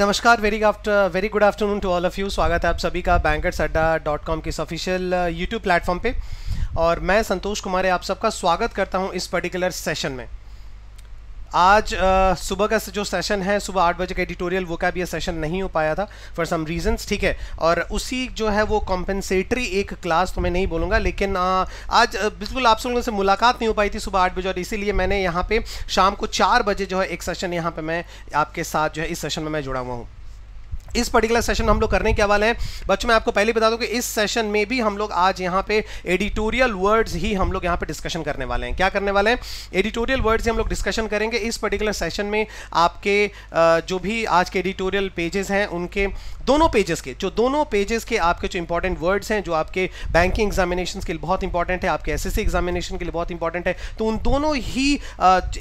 नमस्कार very after very good afternoon to all of you स्वागत है आप सभी का बैंकर्स अड्डा डॉट कॉम के ऑफिशियल यूट्यूब प्लेटफॉर्म पे और मैं संतोष कुमार आप सबका स्वागत करता हूँ इस पर्टिकुलर सेशन में आज सुबह का जो सेशन है सुबह आठ बजे का एडिटोरियल वो का भी सेशन नहीं हो पाया था फॉर सम रीजंस ठीक है और उसी जो है वो कॉम्पेंसेटरी एक क्लास तो मैं नहीं बोलूँगा लेकिन आ, आज बिल्कुल आप लोगों से मुलाकात नहीं हो पाई थी सुबह आठ बजे और इसीलिए मैंने यहाँ पे शाम को चार बजे जो है एक सेशन यहाँ पर मैं आपके साथ जो है इस सेशन में मैं जुड़ा हुआ हूँ इस पर्टिकुलर सेशन हम लोग करने के वाले हैं बच्चों मैं आपको पहले बता दूं कि इस सेशन में भी हम लोग आज यहाँ पे एडिटोरियल वर्ड्स ही हम लोग यहाँ पे डिस्कशन करने वाले हैं क्या करने वाले हैं एडिटोरियल वर्ड्स ही हम लोग डिस्कशन करेंगे इस पर्टिकुलर सेशन में आपके जो भी आज के एडिटोरियल पेजेस हैं उनके दोनों पेजेस के जो दोनों पेजेस के आपके जो इंपॉर्टेंट वर्ड्स हैं जो आपके बैंकिंग एग्जामिनेशन के लिए बहुत इंपॉर्टेंट है आपके एसएससी एग्जामिनेशन के लिए बहुत इंपॉर्टेंट है तो उन दोनों ही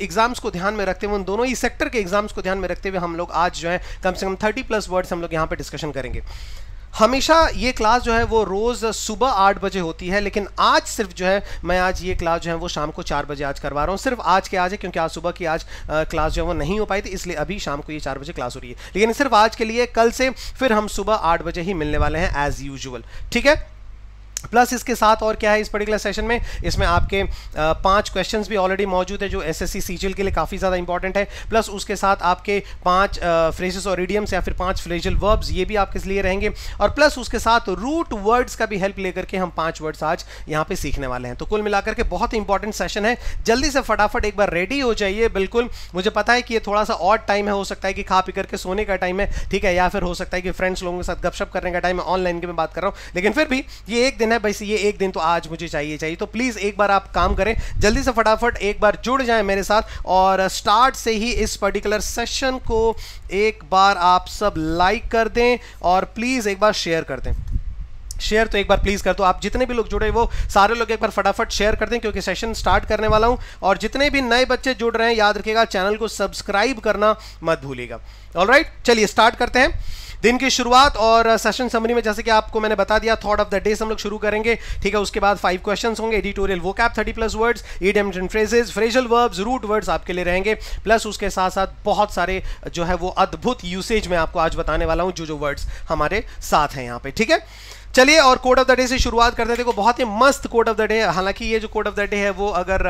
एग्जाम्स को ध्यान में रखते हुए उन दोनों ही सेक्टर के एग्जाम्स को ध्यान में रखते हुए हम लोग आज जो है कम से कम थर्टी प्लस वर्ड्स हम लोग यहाँ पर डिस्कशन करेंगे हमेशा ये क्लास जो है वो रोज़ सुबह आठ बजे होती है लेकिन आज सिर्फ जो है मैं आज ये क्लास जो है वो शाम को चार बजे आज करवा रहा हूँ सिर्फ आज के आज है क्योंकि आज सुबह की आज क्लास जो है वो नहीं हो पाई थी इसलिए अभी शाम को ये चार बजे क्लास हो रही है लेकिन सिर्फ आज के लिए कल से फिर हम सुबह आठ बजे ही मिलने वाले हैं एज़ यूजल ठीक है प्लस इसके साथ और क्या है इस पर्टिकुलर सेशन में इसमें आपके पांच क्वेश्चंस भी ऑलरेडी मौजूद है जो एसएससी सीजीएल के लिए काफ़ी ज़्यादा इंपॉर्टेंट है प्लस उसके साथ आपके पांच फ्रेजेस और इडियम्स या फिर पांच फ्रेजल वर्ब्स ये भी आपके लिए रहेंगे और प्लस उसके साथ रूट वर्ड्स का भी हेल्प लेकर के हम पाँच वर्ड्स आज यहाँ पर सीखने वाले हैं तो कुल मिलाकर के बहुत इंपॉर्टेंट सेशन है जल्दी से फटाफट एक बार रेडी हो जाइए बिल्कुल मुझे पता है कि ये थोड़ा सा और टाइम है हो सकता है कि खा पी करके सोने का टाइम है ठीक है या फिर हो सकता है कि फ्रेंड्स लोगों के साथ गपशप करने का टाइम है ऑनलाइन की मैं बात कर रहा हूँ लेकिन फिर भी ये एक दिन है है बस ये एक दिन तो आज मुझे चाहिए चाहिए तो प्लीज़ एक बार आप काम करें जल्दी से फटाफट एक बार जुड़ जाएं मेरे साथ और स्टार्ट से ही इस पर्टिकुलर सेशन को एक बार आप सब लाइक कर दें और प्लीज़ एक बार शेयर कर दें शेयर तो एक बार प्लीज़ कर दो आप जितने भी लोग जुड़े वो सारे लोग एक बार फटाफट शेयर कर दें क्योंकि सेशन स्टार्ट करने वाला हूँ और जितने भी नए बच्चे जुड़ रहे हैं याद रखिएगा चैनल को सब्सक्राइब करना मत भूलिएगा ऑल चलिए स्टार्ट करते हैं दिन की शुरुआत और सेशन समरी में जैसे कि आपको मैंने बता दिया थॉट ऑफ द डे हम लोग शुरू करेंगे ठीक है उसके बाद फाइव क्वेश्चन होंगे एडिटोरियल वो cap thirty plus words idiom phrases phrasal verbs root words आपके लिए रहेंगे प्लस उसके साथ साथ बहुत सारे जो है वो अद्भुत यूसेज में आपको आज बताने वाला हूँ जो जो वर्ड्स हमारे साथ हैं यहाँ पे ठीक है चलिए और कोड ऑफ द डे से शुरुआत करते हैं देखो बहुत ही मस्त कोड ऑफ द डे हालांकि ये जो कोड ऑफ द डे है वो अगर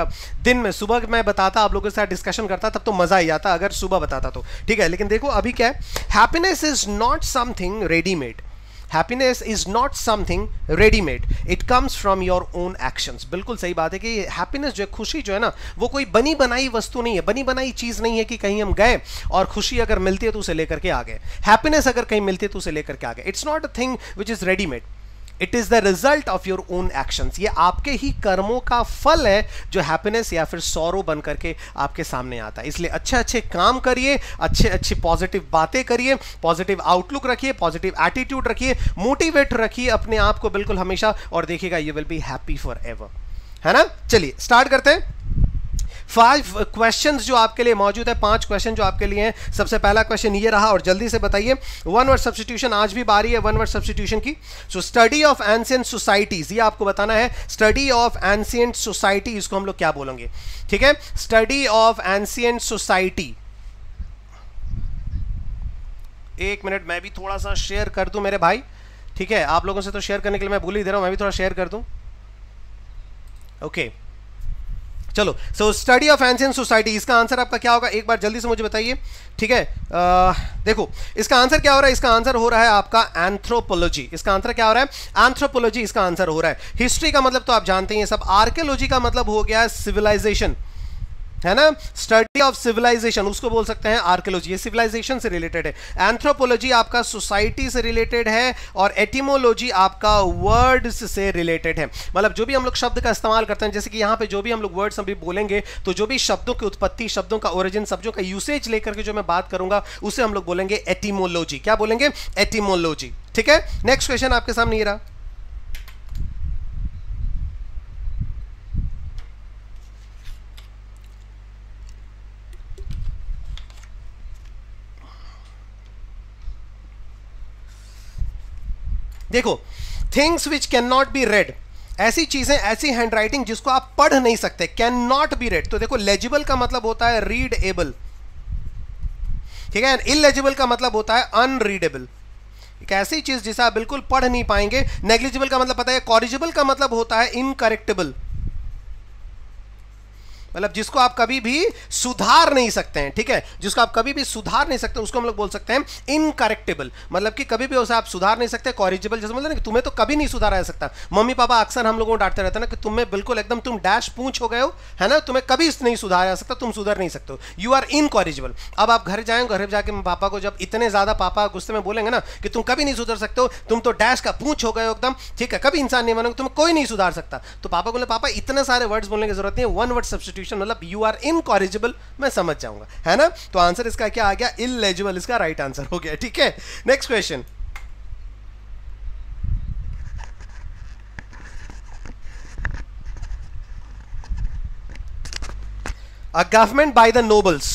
दिन में सुबह मैं बताता आप लोगों के साथ डिस्कशन करता तब तो मजा ही आता अगर सुबह बताता तो ठीक है लेकिन देखो अभी क्या happiness is not something readymade happiness is not something readymade it comes from your own actions बिल्कुल सही बात है कि हैप्पीनेस जो है खुशी जो है ना वो कोई बनी बनाई वस्तु नहीं है बनी बनाई चीज़ नहीं है कि कहीं हम गए और खुशी अगर मिलती है तो उसे लेकर के आ गए हैप्पीनेस अगर कहीं मिलती है तो उसे लेकर के आ गए it's not a thing which is readymade it is the result of your own actions ये आपके ही कर्मों का फल है जो हैप्पीनेस या फिर सौरव बन करके आपके सामने आता है इसलिए अच्छे अच्छे काम करिए अच्छे अच्छे पॉजिटिव बातें करिए पॉजिटिव आउटलुक रखिए पॉजिटिव एटीट्यूड रखिए मोटिवेट रखिए अपने आप को बिल्कुल हमेशा और देखिएगा you will be happy forever है ना चलिए स्टार्ट करते हैं फाइव क्वेश्चन जो आपके लिए मौजूद है पांच क्वेश्चन जो आपके लिए हैं सबसे पहला क्वेश्चन ये रहा और जल्दी से बताइए वन वर्ड सब्सटीट्यूशन आज भी बारी है वन वर्ड सब्सटीट्यूशन की so study of ancient societies ये आपको बताना है स्टडी ऑफ एंसियंट सोसाइटी इसको हम लोग क्या बोलेंगे ठीक है स्टडी ऑफ एंसियंट सोसाइटी एक मिनट मैं भी थोड़ा सा शेयर कर दूं मेरे भाई ठीक है आप लोगों से तो शेयर करने के लिए मैं भूल ही दे रहा हूं मैं भी थोड़ा शेयर कर दूं ओके okay. चलो so study of ancient society इसका आंसर आपका क्या होगा एक बार जल्दी से मुझे बताइए ठीक है देखो इसका आंसर क्या हो रहा है इसका आंसर हो रहा है आपका एंथ्रोपोलॉजी इसका आंसर क्या हो रहा है एंथ्रोपोलॉजी इसका आंसर हो रहा है हिस्ट्री का मतलब तो आप जानते ही हैं सब आर्कियोलॉजी का मतलब हो गया है सिविलाइजेशन है ना स्टडी ऑफ सिविलाइजेशन उसको बोल सकते हैं आर्कियोलॉजी ये सिविलाइजेशन से रिलेटेड है एंथ्रोपोलॉजी आपका सोसाइटी से रिलेटेड है और एटीमोलॉजी आपका वर्ड्स से रिलेटेड है मतलब जो भी हम लोग शब्द का इस्तेमाल करते हैं जैसे कि यहाँ पे जो भी हम लोग वर्ड्स अभी बोलेंगे तो जो भी शब्दों की उत्पत्ति शब्दों का ओरिजिन शब्दों का यूसेज लेकर के जो मैं बात करूंगा उसे हम लोग बोलेंगे एटीमोलॉजी क्या बोलेंगे एटीमोलॉजी ठीक है नेक्स्ट क्वेश्चन आपके सामने ये रहा देखो things which can not be read ऐसी चीज़ें ऐसी हैंड राइटिंग जिसको आप पढ़ नहीं सकते कैन नॉट बी रेड तो देखो लेजिबल का मतलब होता है रीड एबल ठीक है इलेजिबल का मतलब होता है अनरीडेबल एक ऐसी चीज़ जिसे आप बिल्कुल पढ़ नहीं पाएंगे नेग्लिजिबल का मतलब पता है कॉरिजिबल का मतलब होता है इनकरेक्टेबल मतलब जिसको आप कभी भी सुधार नहीं सकते हैं ठीक है जिसको आप कभी भी सुधार नहीं सकते उसको हम लोग बोल सकते हैं इनकरेक्टेबल मतलब कि कभी भी उसे आप सुधार नहीं सकते कॉरिजेबल जैसे मतलब ना कि तुम्हें तो कभी नहीं सुधारा जा सकता मम्मी पापा अक्सर हम लोगों को डांटते रहते हैं ना कि तुम्हें बिल्कुल एकदम तुम डैश पूछ हो गए हो है ना तुम्हें कभी नहीं सुधारा जा सकता तुम सुधर नहीं सकते हो यू आर इनकॉरिजेबल अब आप घर जाएंगे घर जाके पापा को जब इतने ज़्यादा पापा गुस्से में बोलेंगे ना कि तुम कभी नहीं सुधर सकते हो तुम तो डैश का पूछ हो गए हो एकदम ठीक है कभी इंसान नहीं बनोगे तुम कोई नहीं सुधार सकता तो पापा को पापा इतने सारे वर्ड्स बोलने की जरूरत नहीं है वन वर्ड सब्सिट्यूट कॉन्स्टिट्यूशन मतलब यू आर इनकॉरिजिबल मैं समझ जाऊंगा है ना तो आंसर इसका क्या आ गया इलेजिबल इसका राइट right आंसर हो गया ठीक है next question a government by the nobles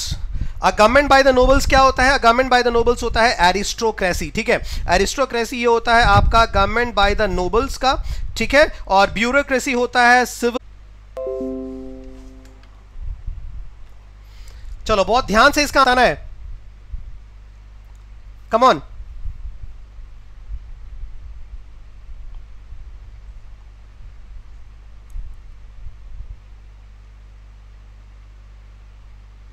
a government by the nobles क्या होता है गवर्नमेंट बाय द नोबल्स होता है एरिस्ट्रोक्रेसी ठीक है एरिस्ट्रोक्रेसी ये होता है आपका गवर्नमेंट बाय द नोबल्स का ठीक है और ब्यूरोक्रेसी होता है सिविल चलो बहुत ध्यान से इसका आना है कमॉन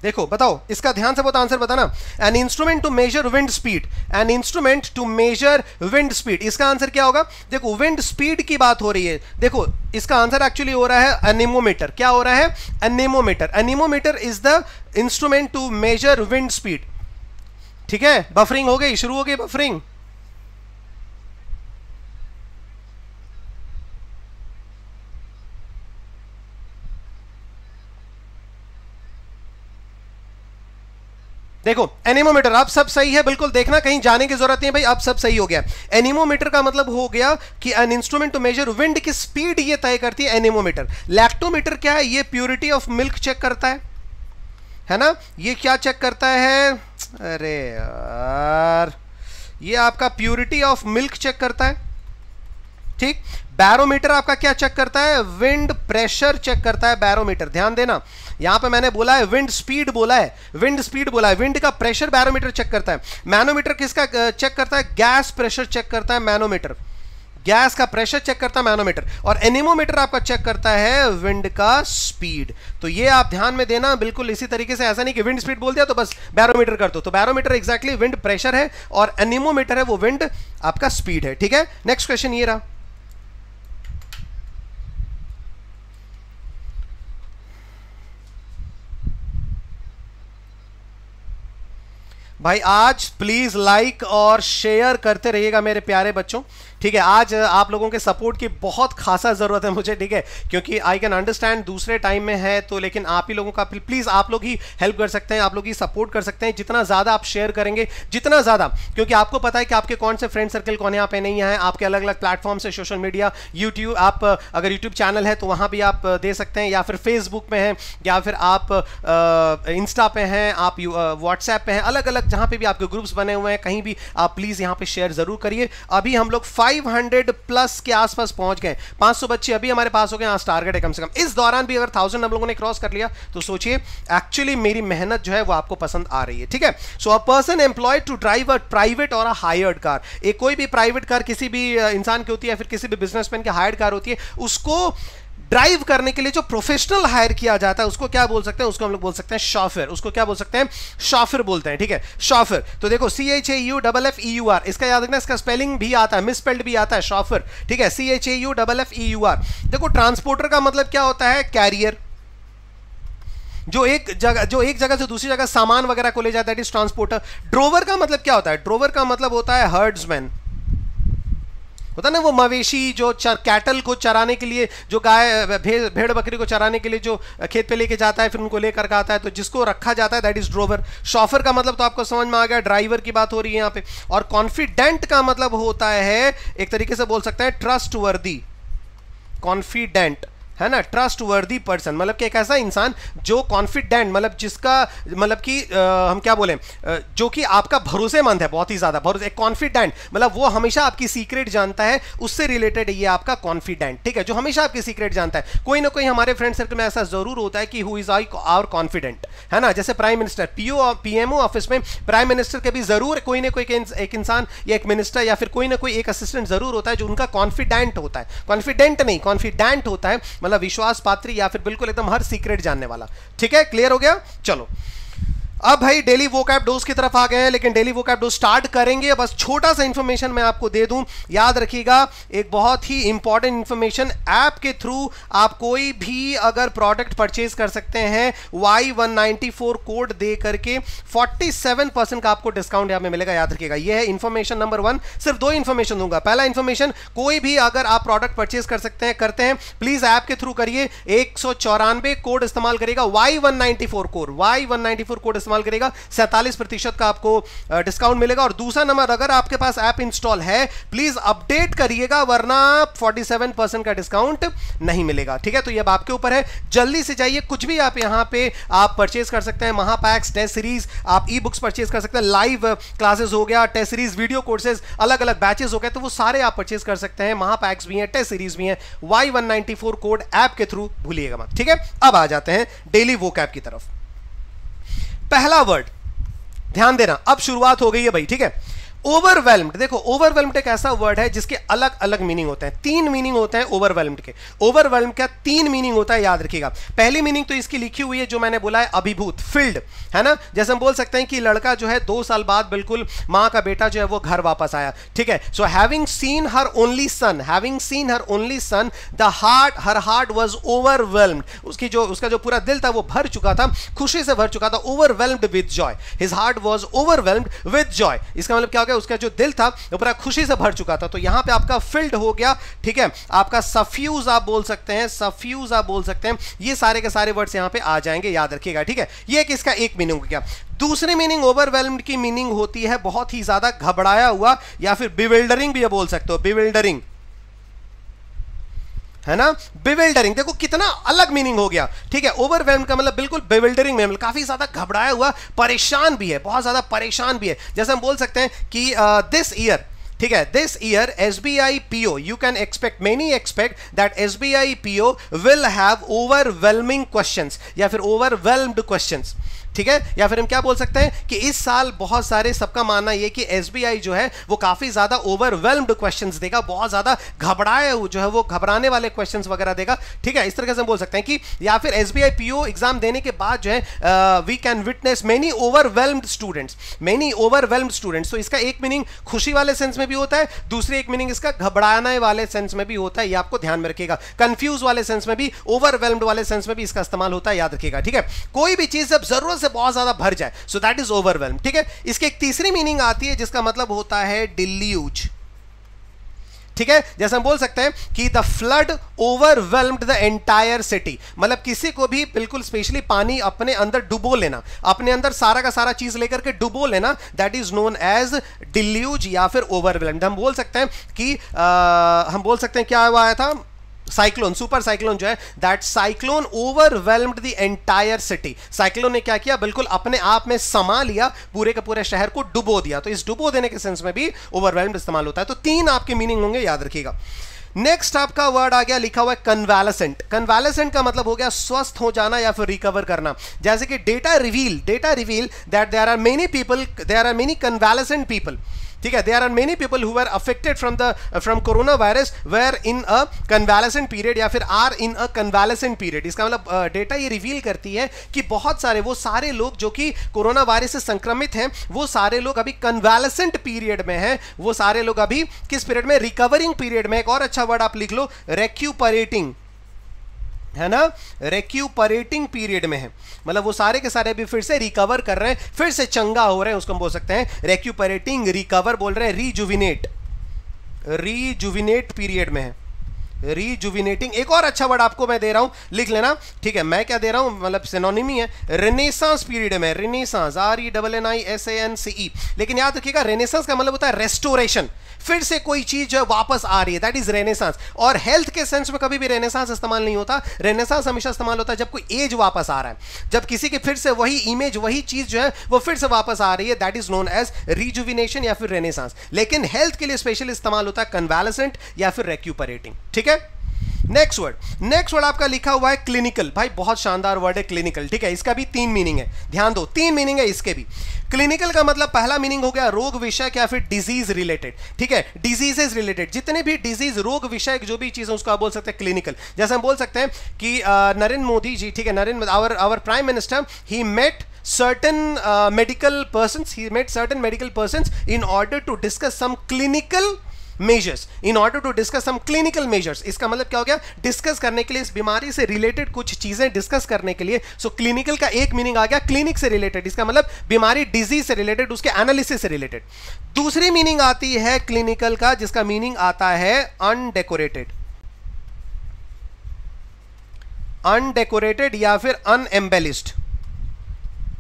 देखो बताओ इसका ध्यान से बहुत आंसर बताना an instrument to measure wind speed an instrument to measure wind speed इसका आंसर क्या होगा देखो विंड स्पीड की बात हो रही है देखो इसका आंसर एक्चुअली हो रहा है अनिमोमीटर क्या हो रहा है anemometer anemometer is the instrument to measure wind speed ठीक है बफरिंग हो गई शुरू हो गई बफरिंग देखो एनिमोमीटर आप सब सही है बिल्कुल देखना कहीं जाने की जरूरत नहीं है भाई आप सब सही हो गया एनिमोमीटर का मतलब हो गया कि an instrument to measure wind की स्पीड ये तय करती है एनिमोमीटर लैक्टोमीटर क्या है ये प्योरिटी ऑफ मिल्क चेक करता है है ना ये क्या चेक करता है अरे यार ये आपका प्योरिटी ऑफ मिल्क चेक करता है ठीक बैरोमीटर आपका क्या चेक करता है विंड प्रेशर चेक करता है बैरोमीटर ध्यान देना यहां पे मैंने बोला है विंड स्पीड बोला है विंड स्पीड बोला है विंड का प्रेशर बैरोमीटर चेक करता है मैनोमीटर किसका चेक करता है गैस प्रेशर चेक करता है मैनोमीटर गैस का प्रेशर चेक करता है मैनोमीटर और एनिमोमीटर आपका चेक करता है विंड का स्पीड तो ये आप ध्यान में देना बिल्कुल इसी तरीके से ऐसा नहीं कि विंड स्पीड बोल दिया तो बस बैरोमीटर कर दो तो बैरोमीटर एक्जैक्टली विंड प्रेशर है और एनिमोमीटर है वो विंड आपका स्पीड है ठीक है नेक्स्ट क्वेश्चन ये रहा भाई आज प्लीज लाइक और शेयर करते रहिएगा मेरे प्यारे बच्चों ठीक है आज आप लोगों के सपोर्ट की बहुत खासा ज़रूरत है मुझे ठीक है क्योंकि आई कैन अंडरस्टैंड दूसरे टाइम में है तो लेकिन आप ही लोगों का प्लीज़ आप लोग ही हेल्प कर सकते हैं आप लोग ही सपोर्ट कर सकते हैं जितना ज़्यादा आप शेयर करेंगे जितना ज़्यादा क्योंकि आपको पता है कि आपके कौन से फ्रेंड सर्कल कौन यहाँ पे नहीं है आपके अलग अलग प्लेटफॉर्म से सोशल मीडिया यूट्यूब आप अगर यूट्यूब चैनल है तो वहाँ भी आप दे सकते हैं या फिर फेसबुक में हैं या फिर आप इंस्टा पे हैं आप व्हाट्सएप पे हैं अलग अलग जहाँ पे भी आपके ग्रुप्स बने हुए हैं कहीं भी आप प्लीज़ यहाँ पे शेयर ज़रूर करिए अभी हम लोग फाइव 500 प्लस के आसपास पहुंच गए 500 बच्चे अभी हमारे पास हो गए आज टारगेट है कम से कम इस दौरान भी अगर थाउजेंड हम लोगों ने क्रॉस कर लिया तो सोचिए एक्चुअली मेरी मेहनत जो है वो आपको पसंद आ रही है ठीक है so a person employed to drive a private or a hired car एक कोई भी प्राइवेट कार किसी भी इंसान की होती है फिर किसी भी बिजनेसमैन की हायर्ड कार होती है उसको ड्राइव करने के लिए जो प्रोफेशनल हायर किया जाता है उसको क्या बोल सकते हैं उसको हम लोग बोल सकते हैं शॉफर उसको क्या बोल सकते हैं शॉफर बोलते हैं ठीक है शॉफर तो देखो C H A U double F E U R इसका याद रखना इसका स्पेलिंग भी आता है मिसपेल्ड भी आता है शॉफर ठीक है C H A U double F E U R देखो ट्रांसपोर्टर का मतलब क्या होता है कैरियर जो एक जगह जो एक जगह से दूसरी जगह सामान वगैरह को ले जाता है ट्रांसपोर्टर ड्रोवर का मतलब क्या होता है ड्रोवर का मतलब होता है हर्ड्समैन होता ना वो मवेशी जो चर कैटल को चराने के लिए जो गाय भेड़ बकरी को चराने के लिए जो खेत पे लेके जाता है फिर उनको लेकर के आता है तो जिसको रखा जाता है दैट इज ड्रोवर शॉफर का मतलब तो आपको समझ में आ गया ड्राइवर की बात हो रही है यहाँ पे और कॉन्फिडेंट का मतलब होता है एक तरीके से बोल सकते हैं ट्रस्ट वर्दी कॉन्फिडेंट है ना ट्रस्ट वर्दी पर्सन मतलब कि एक ऐसा इंसान जो कॉन्फिडेंट मतलब जिसका मतलब कि हम क्या बोले जो कि आपका भरोसेमंद है बहुत ही ज़्यादा भरोसे एक कॉन्फिडेंट मतलब वो हमेशा आपकी सीक्रेट जानता है उससे रिलेटेड ये आपका कॉन्फिडेंट ठीक है जो हमेशा आपकी सीक्रेट जानता है कोई ना कोई हमारे फ्रेंड सर्कल में ऐसा जरूर होता है कि who is I our confident है ना जैसे prime minister PO PMO office में प्राइम मिनिस्टर के भी जरूर कोई ना कोई एक इंसान या एक मिनिस्टर या फिर कोई ना कोई एक असिस्टेंट जरूर होता है जो उनका कॉन्फिडेंट होता है कॉन्फिडेंट नहीं कॉन्फिडेंट होता है मतलब मतलब विश्वास पात्र या फिर बिल्कुल एकदम हर सीक्रेट जानने वाला ठीक है क्लियर हो गया चलो अब भाई डेली वो कैप डोज की तरफ आ गए हैं लेकिन डेली वो कैप डोज स्टार्ट करेंगे बस छोटा सा इंफॉर्मेशन मैं आपको दे दूं याद रखिएगा एक बहुत ही इंपॉर्टेंट इंफॉर्मेशन ऐप के थ्रू आप कोई भी अगर प्रोडक्ट परचेज कर सकते हैं वाई वन कोड दे करके फोर्टी सेवन परसेंट का आपको डिस्काउंट यहां में मिलेगा याद रखिएगा यह है इन्फॉर्मेशन नंबर वन सिर्फ दो इन्फॉर्मेशन दूंगा पहला इंफॉर्मेशन कोई भी अगर आप प्रोडक्ट परचेज कर सकते हैं करते हैं प्लीज ऐप के थ्रू करिए एक कोड इस्तेमाल करेगा Y one four code Y one four code इस्तेमाल करेगा सैंतालीस प्रतिशत का आपको डिस्काउंट मिलेगा और दूसरा नंबर अगर आपके पास ऐप इंस्टॉल है प्लीज अपडेट करिएगा वरना फोर्टी सेवन परसेंट का डिस्काउंट नहीं मिलेगा ठीक है तो ये आपके ऊपर है जल्दी से जाइए कुछ भी आप यहां पे आप परचेज कर सकते हैं महापैक्स टेस्ट सीरीज आप ई बुक्स परचेज कर सकते हैं लाइव क्लासेस हो गया टेस्ट सीरीज वीडियो कोर्सेज अलग अलग बैचेज हो गए तो वो सारे आप परचेज कर सकते हैं महापैक्स भी हैं टेस्ट सीरीज भी हैं Y one ninety four code app के थ्रू भूलिएगा मत ठीक है अब आ जाते हैं डेली वो कैप की तरफ पहला वर्ड ध्यान देना अब शुरुआत हो गई है भाई ठीक है ओवरवेलम्ड देखो ओवरवेलम्ड एक ऐसा वर्ड है जिसके अलग अलग मीनिंग होते हैं तीन मीनिंग होते हैं ओवरवेलम्ड के ओवरवेलम्ड का तीन मीनिंग होता है याद रखिएगा पहली मीनिंग तो इसकी लिखी हुई है जो मैंने बोला है अभिभूत फील्ड है ना जैसे हम बोल सकते हैं कि लड़का जो है दो साल बाद बिल्कुल माँ का बेटा जो है वो घर वापस आया ठीक है so having seen her only son having seen her only son the heart her heart was overwhelmed उसकी जो उसका जो पूरा दिल था वो भर चुका था खुशी से भर चुका था overwhelmed with joy his heart was overwhelmed with joy इसका मतलब क्या गया उसका जो दिल था वो पूरा खुशी से भर चुका था तो यहाँ पे आपका फिल्ड हो गया ठीक है आपका सफ्यूज आप बोल सकते हैं सफ्यूज आप बोल सकते हैं ये सारे के सारे वर्ड्स यहाँ पे आ जाएंगे याद रखिएगा ठीक है ये एक इसका एक मीनिंग हो गया दूसरी मीनिंग ओवरवेलम की मीनिंग होती है बहुत ही ज्यादा घबराया हुआ या फिर बिविल्डरिंग भी बोल सकते हो बिविल्डरिंग है ना बिविल्डरिंग देखो कितना अलग मीनिंग हो गया ठीक है ओवरवेलम का मतलब बिल्कुल बिविल्डरिंग में मतलब काफी ज्यादा घबराया हुआ परेशान भी है बहुत ज्यादा परेशान भी है जैसे हम बोल सकते हैं कि दिस ईयर ठीक है this year S B I P O you can expect many expect that S B I P O will have overwhelming question या फिर ओवरवेलम्ड क्वेश्चन ठीक है या फिर हम क्या बोल सकते हैं कि इस साल बहुत सारे सबका मानना यह कि एस जो है वो काफी ज्यादा ओवरवेल्ड क्वेश्चन देगा बहुत ज्यादा घबराए जो है वो घबराने वाले क्वेश्चन वगैरह देगा ठीक है इस तरह से हम बोल सकते हैं कि या फिर एस बी एग्जाम देने के बाद जो है we can witness many overwhelmed students many overwhelmed students तो इसका एक मीनिंग खुशी वाले सेंस में भी होता है दूसरी एक मीनिंग इसका घबराने वाले सेंस में भी होता है ये आपको ध्यान में रखिएगा कंफ्यूज वाले सेंस में भी ओवरवेल्ड वाले सेंस में भी इसका इस्तेमाल होता है याद रखिएगा ठीक है कोई भी चीज जब जरूरत से बहुत ज़्यादा भर जाए सो दैट इज ओवरवेलम ठीक है इसके एक तीसरी मीनिंग आती है जिसका मतलब होता है डिल्यूज ठीक है जैसे हम बोल सकते हैं कि the flood overwhelmed the entire city मतलब किसी को भी बिल्कुल स्पेशली पानी अपने अंदर डुबो लेना अपने अंदर सारा का सारा चीज लेकर के डुबो लेना that is known as deluge या फिर ओवरवेलम्ड हम बोल सकते हैं कि आ, हम बोल सकते हैं क्या हुआ था साइक्लोन सुपर साइक्लोन जो है that cyclone overwhelmed the entire city cyclone ने क्या किया बिल्कुल अपने आप में समा लिया पूरे के पूरे शहर को डुबो दिया तो इस डुबो देने के सेंस में भी ओवरवेलम्ड इस्तेमाल होता है तो तीन आपके मीनिंग होंगे याद रखिएगा नेक्स्ट आपका वर्ड आ गया लिखा हुआ है कन्वेलसेंट कन्वेलसेंट का मतलब हो गया स्वस्थ हो जाना या फिर रिकवर करना जैसे कि data reveal data reveal that there are many people there are many convalescent people ठीक है there are many people who are affected from the from corona virus were in a convalescent period या फिर are in a convalescent period इसका मतलब data ये reveal करती है कि बहुत सारे वो सारे लोग जो कि कोरोना वायरस से संक्रमित हैं वो सारे लोग अभी कन्वेलेसेंट पीरियड में हैं वो सारे लोग अभी किस पीरियड में रिकवरिंग पीरियड में एक और अच्छा वर्ड आप लिख लो रेक्यूपरेटिंग है ना रेक्यूपरेटिंग पीरियड में है मतलब वो सारे के सारे भी फिर से रिकवर कर रहे हैं फिर से चंगा हो रहे हैं उसको हम बोल सकते हैं रेक्यूपरेटिंग रिकवर बोल रहे हैं रीजुविनेट रीजुविनेट पीरियड में है रीजुविनेटिंग एक और अच्छा वर्ड आपको मैं दे रहा हूं लिख लेना ठीक है मैं क्या दे रहा हूं मतलब सिनोनिमी है रेनेसांस पीरियड में renaissance R E double N I S A N C E लेकिन याद रखिएगा रेनेसांस का मतलब होता है रेस्टोरेशन फिर से कोई चीज जो वापस आ रही है दैट इज रेनेसांस और हेल्थ के सेंस में कभी भी रेनेसांस इस्तेमाल नहीं होता रेनेसांस हमेशा इस्तेमाल होता है जब कोई एज वापस आ रहा है जब किसी की फिर से वही इमेज वही चीज जो है वो फिर से वापस आ रही है that is known as rejuvenation या फिर रेनेसांस लेकिन हेल्थ के लिए स्पेशल इस्तेमाल होता है कन्वेलसेंट या फिर रेक्यूपरेटिंग ठीक है नेक्स्ट वर्ड नेक्स्ट वर्ड आपका लिखा हुआ है क्लिनिकल भाई बहुत शानदार वर्ड है क्लिनिकल ठीक है इसका भी तीन मीनिंग है ध्यान दो तीन मीनिंग है इसके भी क्लिनिकल का मतलब पहला मीनिंग हो गया रोग विषय या फिर डिजीज रिलेटेड ठीक है डिजीजेज रिलेटेड जितने भी डिजीज रोग विषय जो भी चीज है उसको आप बोल सकते हैं क्लिनिकल जैसे हम बोल सकते हैं कि नरेंद्र मोदी जी ठीक है Narendra our our prime minister he met certain medical person he met certain medical person in order to discuss some clinical measures in order to discuss some clinical measures इसका मतलब क्या हो गया डिस्कस करने के लिए इस बीमारी से रिलेटेड कुछ चीजें डिस्कस करने के लिए सो so, क्लिनिकल का एक मीनिंग आ गया क्लिनिक से रिलेटेड इसका मतलब बीमारी डिजीज से रिलेटेड उसके एनालिसिस से रिलेटेड दूसरी मीनिंग आती है क्लिनिकल का जिसका मीनिंग आता है अनडेकोरेटेड अनडेकोरेटेड या फिर अनएम्बेलिस्ड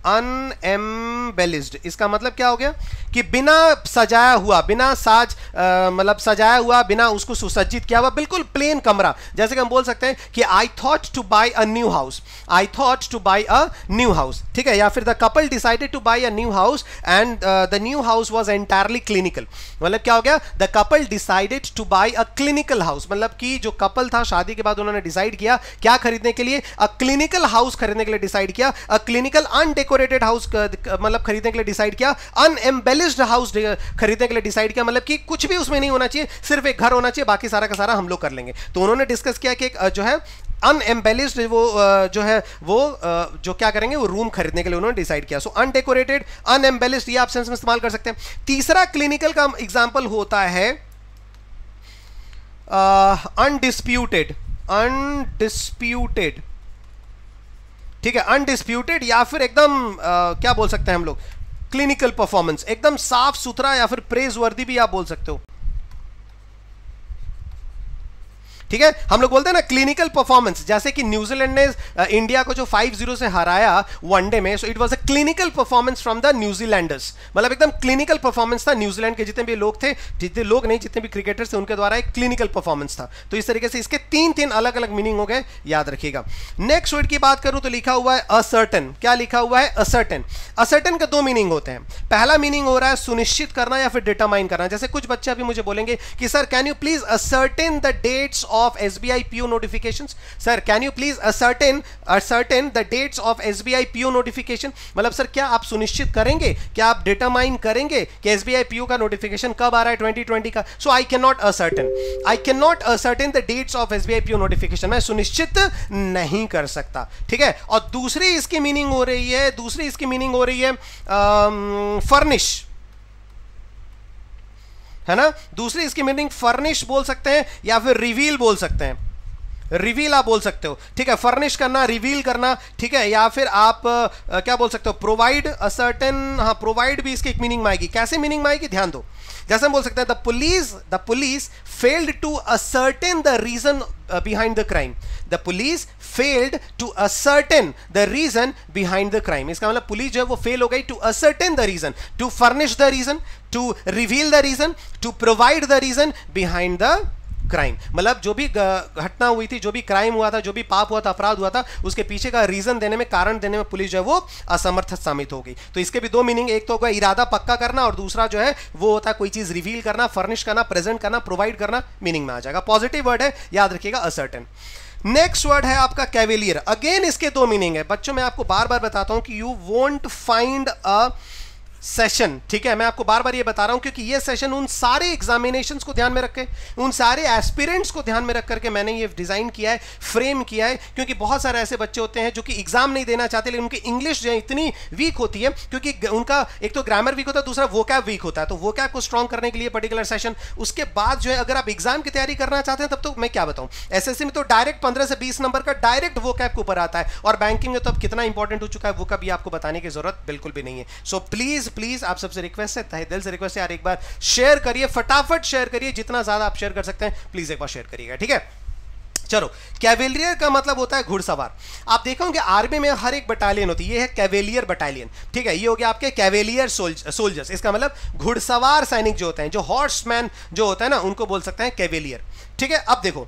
अनएम्बेलिस्ड इसका मतलब क्या हो गया कि बिना सजाया हुआ बिना साज मतलब सजाया हुआ बिना उसको सुसज्जित किया हुआ बिल्कुल प्लेन कमरा जैसे कि हम बोल सकते हैं कि I thought to buy a new house I thought to buy a new house ठीक है या फिर the couple decided to buy a new house and the new house was entirely clinical मतलब क्या हो गया the couple decided to buy a clinical house मतलब कि जो कपल था शादी के बाद उन्होंने डिसाइड किया क्या खरीदने के लिए अ क्लिनिकल हाउस खरीदने के लिए डिसाइड किया अ क्लिनिकल अनडेकोरेटेड हाउस मतलब खरीदने के लिए डिसाइड किया अनएम्बेल स्टाइलिश हाउस खरीदने के लिए डिसाइड किया मतलब कि कुछ भी उसमें नहीं होना चाहिए सिर्फ एक घर होना चाहिए बाकी सारा का सारा हम लोग कर लेंगे तो उन्होंने डिस्कस किया कि एक जो है अनएम्बेलिस्ड वो जो है वो जो क्या करेंगे वो रूम खरीदने के लिए उन्होंने डिसाइड किया सो अनडेकोरेटेड अनएम्बेलिस्ड ये आप सेंस में इस्तेमाल कर सकते हैं तीसरा क्लिनिकल का एग्जाम्पल होता है अनडिस्प्यूटेड अनडिस्प्यूटेड ठीक है अनडिस्प्यूटेड या फिर एकदम uh, क्या बोल सकते हैं हम लोग क्लिनिकल परफॉर्मेंस एकदम साफ सुथरा या फिर प्रेज वर्दी भी आप बोल सकते हो ठीक है हम लोग बोलते हैं ना क्लिनिकल परफॉर्मेंस जैसे कि न्यूजीलैंड ने इंडिया को जो 5-0 से हराया वनडे में so it was a clinical performance from the न्यूजीलैंडर्स मतलब एकदम क्लिनिकल परफॉर्मेंस था न्यूजीलैंड के जितने भी लोग थे जितने लोग नहीं जितने भी क्रिकेटर्स थे उनके द्वारा एक क्लिनिकल परफॉर्मेंस था तो इस तरीके से इसके तीन तीन अलग अलग मीनिंग हो गए याद रखिएगा नेक्स्ट वर्ड की बात करूं तो लिखा हुआ है असर्टन क्या लिखा हुआ है असर्टन असर्टन का दो मीनिंग होते हैं पहला मीनिंग हो रहा है सुनिश्चित करना या फिर डिटरमाइन करना जैसे कुछ बच्चे अभी मुझे बोलेंगे कि sir can you please ascertain the dates of SBI PU notifications? Sir, can you please ascertain ascertain the dates of SBI PU notification? मतलब सर क्या आप सुनिश्चित करेंगे क्या आप डिटरमाइन करेंगे कि SBI PU का नोटिफिकेशन कब आ रहा है 2020 का so I can not ascertain I can not ascertain the dates of SBI PU notification मैं सुनिश्चित नहीं कर सकता ठीक है और दूसरी इसकी मीनिंग हो रही है दूसरी इसकी मीनिंग हो रही है फर्निश um, है ना दूसरी इसकी मीनिंग फर्निश बोल सकते हैं या फिर रिवील बोल सकते हैं रिवील आप बोल सकते हो ठीक है फर्निश करना रिवील करना ठीक है या फिर आप आ, क्या बोल सकते हो प्रोवाइड अ सर्टेन हाँ प्रोवाइड भी इसकी एक मीनिंग में आएगी कैसे मीनिंग में आएगी ध्यान दो जैसे हम बोल सकते हैं the police the police failed to ascertain the reason behind the crime the police failed to ascertain the reason behind the crime इसका मतलब पुलिस जो है वो फेल हो गई to ascertain the reason to furnish the reason to reveal the reason to provide the reason behind the crime मतलब जो भी घटना हुई थी जो भी क्राइम हुआ था जो भी पाप हुआ था अपराध हुआ था उसके पीछे का रीजन देने में कारण देने में पुलिस जो है वो असमर्थ साबित हो गई तो इसके भी दो मीनिंग एक तो होगा इरादा पक्का करना और दूसरा जो है वो होता है कोई चीज रिवील करना फर्निश करना प्रेजेंट करना प्रोवाइड करना मीनिंग में आ जाएगा पॉजिटिव वर्ड है याद रखिएगा असर्टन नेक्स्ट वर्ड है आपका कैवेलियर अगेन इसके दो मीनिंग है बच्चों मैं आपको बार बार बताता हूं कि you won't find a session ठीक है मैं आपको बार बार ये बता रहा हूं क्योंकि ये सेशन उन सारे एग्जामिनेशन को ध्यान में रखे उन सारे एस्पिरेंट्स को ध्यान में रख करके मैंने ये डिजाइन किया है फ्रेम किया है क्योंकि बहुत सारे ऐसे बच्चे होते हैं जो कि एग्जाम नहीं देना चाहते लेकिन उनकी इंग्लिश जो है इतनी वीक होती है क्योंकि उनका एक तो ग्रामर वीक होता है दूसरा वो वीक होता है तो वो को स्ट्रॉन्ग करने के लिए पर्टिकुलर सेशन उसके बाद जो है अगर आप एग्जाम की तैयारी करना चाहते हैं तब तो मैं क्या बताऊं एस में तो डायरेक्ट पंद्रह से बीस नंबर का डायरेक्ट वो के ऊपर आता है और बैंकिंग में तो अब कितना इंपॉर्टेंट हो चुका है वो कभी आपको बताने की जरूरत बिल्कुल भी नहीं है सो प्लीज प्लीज आप सबसे रिक्वेस्ट है तहे दिल से रिक्वेस्ट है यार एक बार शेयर करिए फटाफट शेयर करिए जितना ज्यादा आप शेयर कर सकते हैं प्लीज एक बार शेयर करिएगा ठीक है चलो कैवेलियर का मतलब होता है घुड़सवार आप देखा होंगे आर्मी में हर एक बटालियन होती है ये है कैवेलियर बटालियन ठीक है ये हो गया आपके कैवेलियर सोल्जर्स इसका मतलब घुड़सवार सैनिक जो होते हैं जो हॉर्समैन जो होता है ना उनको बोल सकते हैं कैवेलियर ठीक है अब देखो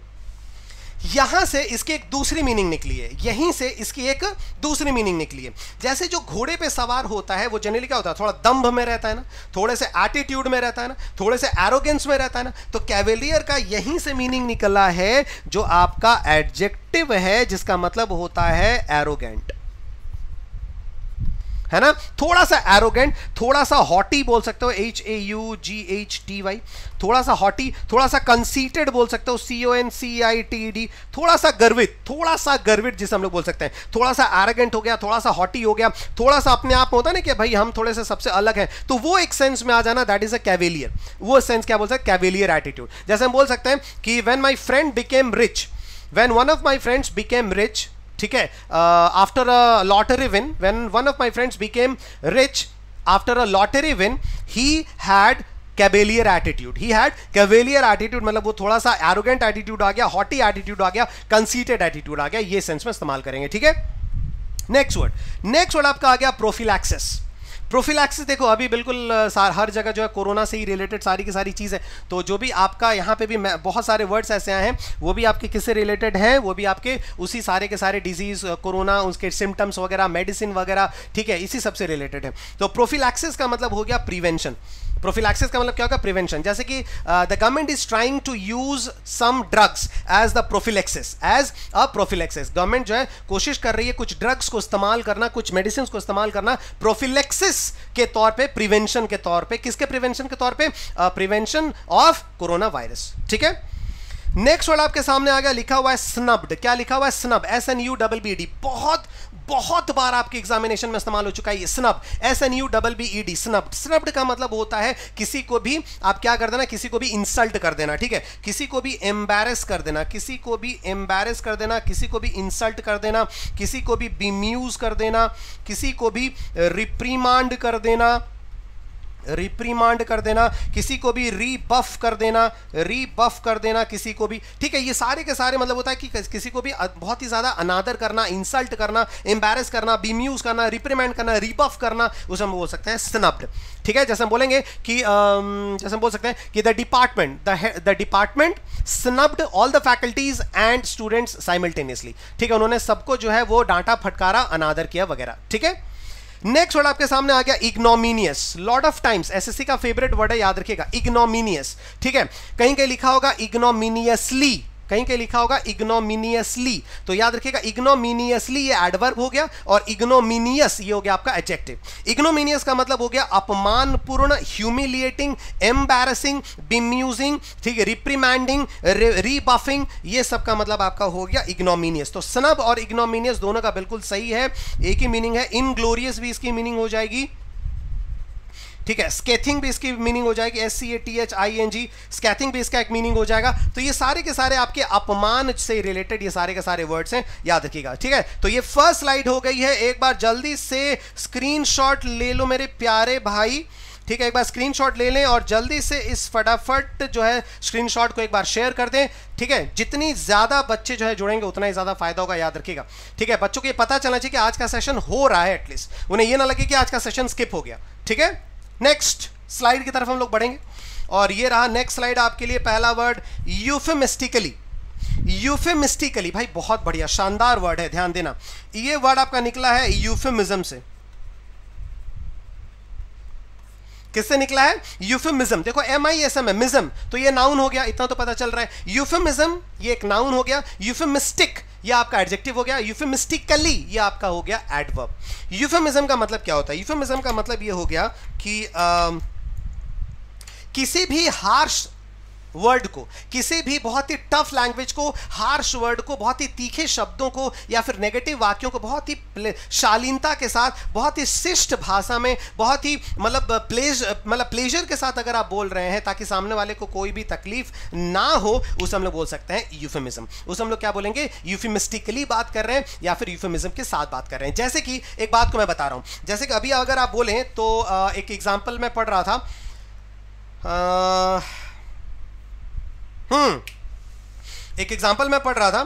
यहां से इसकी एक दूसरी मीनिंग निकली है यहीं से इसकी एक दूसरी मीनिंग निकली है जैसे जो घोड़े पे सवार होता है वो जनरली क्या होता है थोड़ा दम्भ में रहता है ना थोड़े से एटीट्यूड में रहता है ना थोड़े से एरोगेंस में रहता है ना तो कैवेलियर का यहीं से मीनिंग निकला है जो आपका एडजेक्टिव है जिसका मतलब होता है एरोगेंट है ना थोड़ा सा एरोगेंट थोड़ा सा हॉटी बोल सकते हो H A U G H T Y थोड़ा सा हॉटी थोड़ा सा कंसीटेड बोल सकते हो C O N C I T D थोड़ा सा गर्वित थोड़ा सा गर्वित जिसे हम लोग बोल सकते हैं थोड़ा सा एरोगेंट हो गया थोड़ा सा हॉटी हो गया थोड़ा सा अपने आप में होता ना कि भाई हम थोड़े से सबसे अलग है तो वो एक सेंस में आ जाना दैट इज अ कैवेलियर वो सेंस क्या बोल सकते हैं कैवेलियर एटीट्यूड जैसे हम बोल सकते हैं कि when my friend became rich when one of my friends became rich ठीक है after a lottery win when one of my friends became rich after a lottery win he had cavalier attitude he had cavalier attitude मतलब वो थोड़ा सा arrogant attitude आ गया hottie attitude आ गया conceited attitude आ गया ये सेंस में इस्तेमाल करेंगे ठीक है नेक्स्ट वर्ड नेक्स्ट वर्ड आपका आ गया प्रोफिलैक्सिस प्रोफिलैक्सिस देखो अभी बिल्कुल हर जगह जो है कोरोना से ही रिलेटेड सारी की सारी चीज़ है तो जो भी आपका यहाँ पे भी बहुत सारे वर्ड्स ऐसे आए हैं वो भी आपके किससे रिलेटेड हैं वो भी आपके उसी सारे के सारे डिजीज़ कोरोना उसके सिम्टम्स वगैरह मेडिसिन वगैरह ठीक है इसी सबसे रिलेटेड है तो प्रोफिलैक्सिस का मतलब हो गया प्रिवेंशन प्रोफिलैक्सिस का मतलब क्या होगा प्रिवेंशन जैसे कि the government is trying to use some drugs as the prophylaxis as a prophylaxis government जो है कोशिश कर रही है कुछ ड्रग्स को इस्तेमाल करना कुछ मेडिसिन को इस्तेमाल करना प्रोफिलेक्सिस के तौर पे प्रिवेंशन के तौर पे किसके प्रिवेंशन के तौर पे प्रिवेंशन ऑफ कोरोना वायरस ठीक है नेक्स्ट वर्ड आपके सामने आ गया लिखा हुआ है स्नब्ड क्या लिखा हुआ है snub S N U double B D बहुत बहुत बार आपके एग्जामिनेशन में इस्तेमाल हो चुका है snub S N U double B E D snub snubbed का मतलब होता है किसी को भी आप क्या कर देना किसी को भी इंसल्ट कर देना ठीक है किसी को भी एम्बेरस कर देना किसी को भी एम्बेरस कर देना किसी को भी इंसल्ट कर देना किसी को भी बीम्यूज कर देना किसी को भी रिप्रीमांड कर देना रिप्रीमांड कर देना किसी को भी रीबफ कर देना रीबफ कर देना किसी को भी ठीक है ये सारे के सारे मतलब होता है कि किसी को भी बहुत ही ज़्यादा अनादर करना इंसल्ट करना एम्बेरस करना बीम्यूज करना रिप्रीमांड करना रीबफ करना उसे हम बोल सकते हैं स्नब्ड ठीक है जैसे हम बोलेंगे कि जैसे हम बोल सकते हैं कि the department the department snubbed all the faculties and students simultaneously ठीक है उन्होंने सबको जो है वो डांटा फटकारा अनादर किया वगैरह ठीक है नेक्स्ट वर्ड आपके सामने आ गया ignominious lot of times SSC का फेवरेट वर्ड है याद रखिएगा इग्नोमिनियस ठीक है कहीं कहीं लिखा होगा इग्नोमिनियसली कहीं कहीं लिखा होगा इग्नोमिनियसली तो याद रखिएगा इग्नोमिनियसली ये एडवर्ब हो गया और इग्नोमिनियस ये हो गया आपका एडजेक्टिव इग्नोमिनियस का मतलब हो गया अपमानपूर्ण ह्यूमिलिएटिंग एम्बेरसिंग बिम्यूजिंग ठीक है रिप्रीमैंडिंग रीबफिंग ये सब का मतलब आपका हो गया इग्नोमिनियस तो स्नब और इग्नोमिनियस दोनों का बिल्कुल सही है एक ही मीनिंग है इनग्लोरियस भी इसकी मीनिंग हो जाएगी ठीक है स्केथिंग भी इसकी मीनिंग हो जाएगी S C A T H I N G scathing भी इसका एक मीनिंग हो जाएगा तो ये सारे के सारे आपके अपमान से रिलेटेड ये सारे के सारे वर्ड्स हैं याद रखिएगा ठीक है तो ये फर्स्ट स्लाइड हो गई है एक बार जल्दी से स्क्रीन ले लो मेरे प्यारे भाई ठीक है एक बार स्क्रीनशॉट ले लें और जल्दी से इस फटाफट जो है स्क्रीनशॉट को एक बार शेयर कर दें ठीक है जितनी ज़्यादा बच्चे जो है जुड़ेंगे उतना ही ज़्यादा फायदा होगा याद रखिएगा ठीक है बच्चों को ये पता चलना चाहिए कि आज का सेशन हो रहा है एटलीस्ट उन्हें ये ना लगे कि आज का सेशन स्किप हो गया ठीक है नेक्स्ट स्लाइड की तरफ हम लोग बढ़ेंगे और ये रहा नेक्स्ट स्लाइड आपके लिए पहला वर्ड यूफेमिस्टिकली यूफेमिस्टिकली भाई बहुत बढ़िया शानदार वर्ड है ध्यान देना ये वर्ड आपका निकला है यूफेमिज्म से किससे निकला है यूफेमिज्म देखो एम आई एस एम है मिज्म तो ये नाउन हो गया इतना तो पता चल रहा है यूफेमिज्म ये एक नाउन हो गया यूफेमिस्टिक ये आपका एडजेक्टिव हो गया यूफेमिस्टिकली ये आपका हो गया एडवर्ब यूफेमिज्म का मतलब क्या होता है यूफेमिज्म का मतलब ये हो गया कि आ, किसी भी हार्श वर्ड को किसी भी बहुत ही टफ लैंग्वेज को हार्श वर्ड को बहुत ही तीखे शब्दों को या फिर नेगेटिव वाक्यों को बहुत ही शालीनता के साथ बहुत ही शिष्ट भाषा में बहुत ही मतलब प्लेज मतलब प्लेजर के साथ अगर आप बोल रहे हैं ताकि सामने वाले को कोई भी तकलीफ ना हो उसे हम लोग बोल सकते हैं यूफेमिज्म उसे हम लोग क्या बोलेंगे यूफेमिस्टिकली बात कर रहे हैं या फिर यूफेमिज्म के साथ बात कर रहे हैं जैसे कि एक बात को मैं बता रहा हूँ जैसे कि अभी अगर आप बोलें तो एक एग्जाम्पल मैं पढ़ रहा था आ, हम्म एक एग्जाम्पल मैं पढ़ रहा था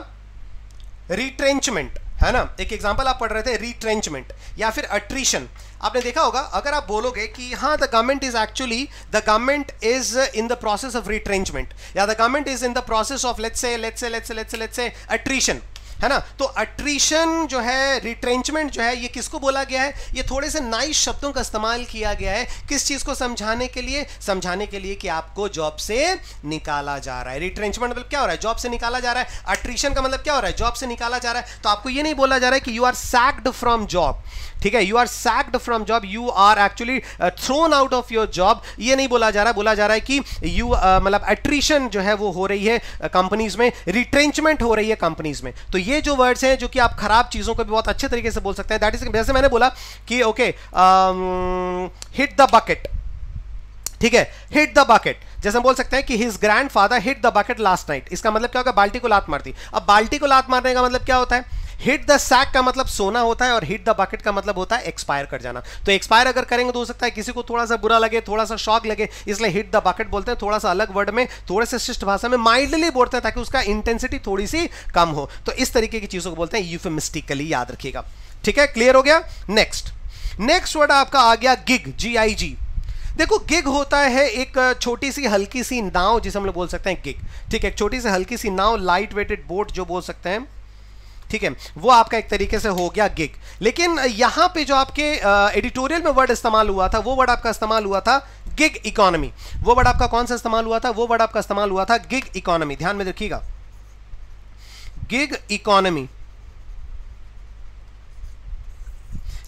रिट्रेंचमेंट है ना एक एग्जाम्पल आप पढ़ रहे थे रिट्रेंचमेंट या फिर अट्रीशन आपने देखा होगा अगर आप बोलोगे कि हाँ the government is actually the government is in the process of retrenchment या the government is in the process of let's say let's say let's say let's say let's say attrition है ना तो अट्रीशन जो है retrenchment जो है ये किसको बोला गया है ये थोड़े से नाइस शब्दों का इस्तेमाल किया गया है किस चीज़ को समझाने के लिए समझाने के लिए कि आपको जॉब से निकाला जा रहा है रिट्रेंचमेंट मतलब क्या हो रहा है जॉब से निकाला जा रहा है अट्रीशन का मतलब क्या हो रहा है जॉब से निकाला जा रहा है तो आपको ये नहीं बोला जा रहा है कि you are sacked from job ठीक है you are sacked from job you are actually thrown out of your job ये नहीं बोला जा रहा बोला जा रहा है कि यू uh, मतलब एट्रीशन जो है वो हो रही है कंपनीज uh, में रिट्रेंचमेंट हो रही है कंपनीज में तो ये जो वर्ड्स हैं जो कि आप खराब चीज़ों को भी बहुत अच्छे तरीके से बोल सकते हैं दैट इज जैसे मैंने बोला कि ओके हिट द बकेट ठीक है हिट द बकेट जैसे हम बोल सकते हैं कि his grandfather hit the bucket last night इसका मतलब क्या होगा बाल्टी को लात मारती अब बाल्टी को लात मारने का मतलब क्या होता है हिट द सैक का मतलब सोना होता है और हिट द बकेट का मतलब होता है एक्सपायर कर जाना तो एक्सपायर अगर करेंगे तो हो सकता है किसी को थोड़ा सा बुरा लगे थोड़ा सा शॉक लगे इसलिए हिट द बकेट बोलते हैं थोड़ा सा अलग वर्ड में थोड़े से शिष्ट भाषा में माइल्डली बोलते हैं ताकि उसका इंटेंसिटी थोड़ी सी कम हो तो इस तरीके की चीजों को बोलते हैं यूफेमिस्टिकली याद रखिएगा ठीक है क्लियर हो गया नेक्स्ट नेक्स्ट वर्ड आपका आ गया गिग जी आई जी देखो गिग होता है एक छोटी सी हल्की सी नाव जिसे हम लोग बोल सकते हैं गिग ठीक है एक छोटी सी हल्की सी नाव लाइट वेटेड बोट जो बोल सकते हैं ठीक है वो आपका एक तरीके से हो गया गिग लेकिन यहां पे जो आपके एडिटोरियल में वर्ड इस्तेमाल हुआ था वो वर्ड आपका इस्तेमाल हुआ था गिग इकोनॉमी वो वर्ड आपका कौन सा इस्तेमाल हुआ था वो वर्ड आपका इस्तेमाल हुआ था गिग इकोनॉमी ध्यान में रखिएगा गिग इकोनॉमी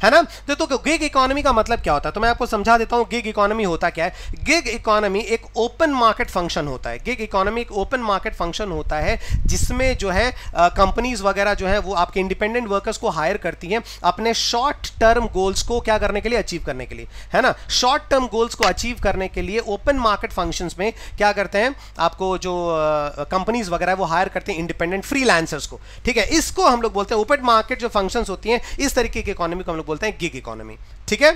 है ना तो, तो गिग इकोनॉमी का मतलब क्या होता है तो मैं आपको समझा देता हूँ गिग इकोनॉमी होता क्या है गिग इकोनॉमी एक ओपन मार्केट फंक्शन होता है गिग इकोनॉमी एक ओपन मार्केट फंक्शन होता है जिसमें जो है कंपनीज वगैरह जो है वो आपके इंडिपेंडेंट वर्कर्स को हायर करती हैं अपने शॉर्ट टर्म गोल्स को क्या करने के लिए अचीव करने के लिए है ना शॉर्ट टर्म गोल्स को अचीव करने के लिए ओपन मार्केट फंक्शन में क्या करते हैं आपको जो कंपनीज वगैरह वो हायर करते हैं इंडिपेंडेंट फ्री को ठीक है इसको हम लोग बोलते हैं ओपन मार्केट जो फंक्शन होती है इस तरीके की इकोनॉमी को हम लोग बोलते हैं गिग इकोनॉमी ठीक है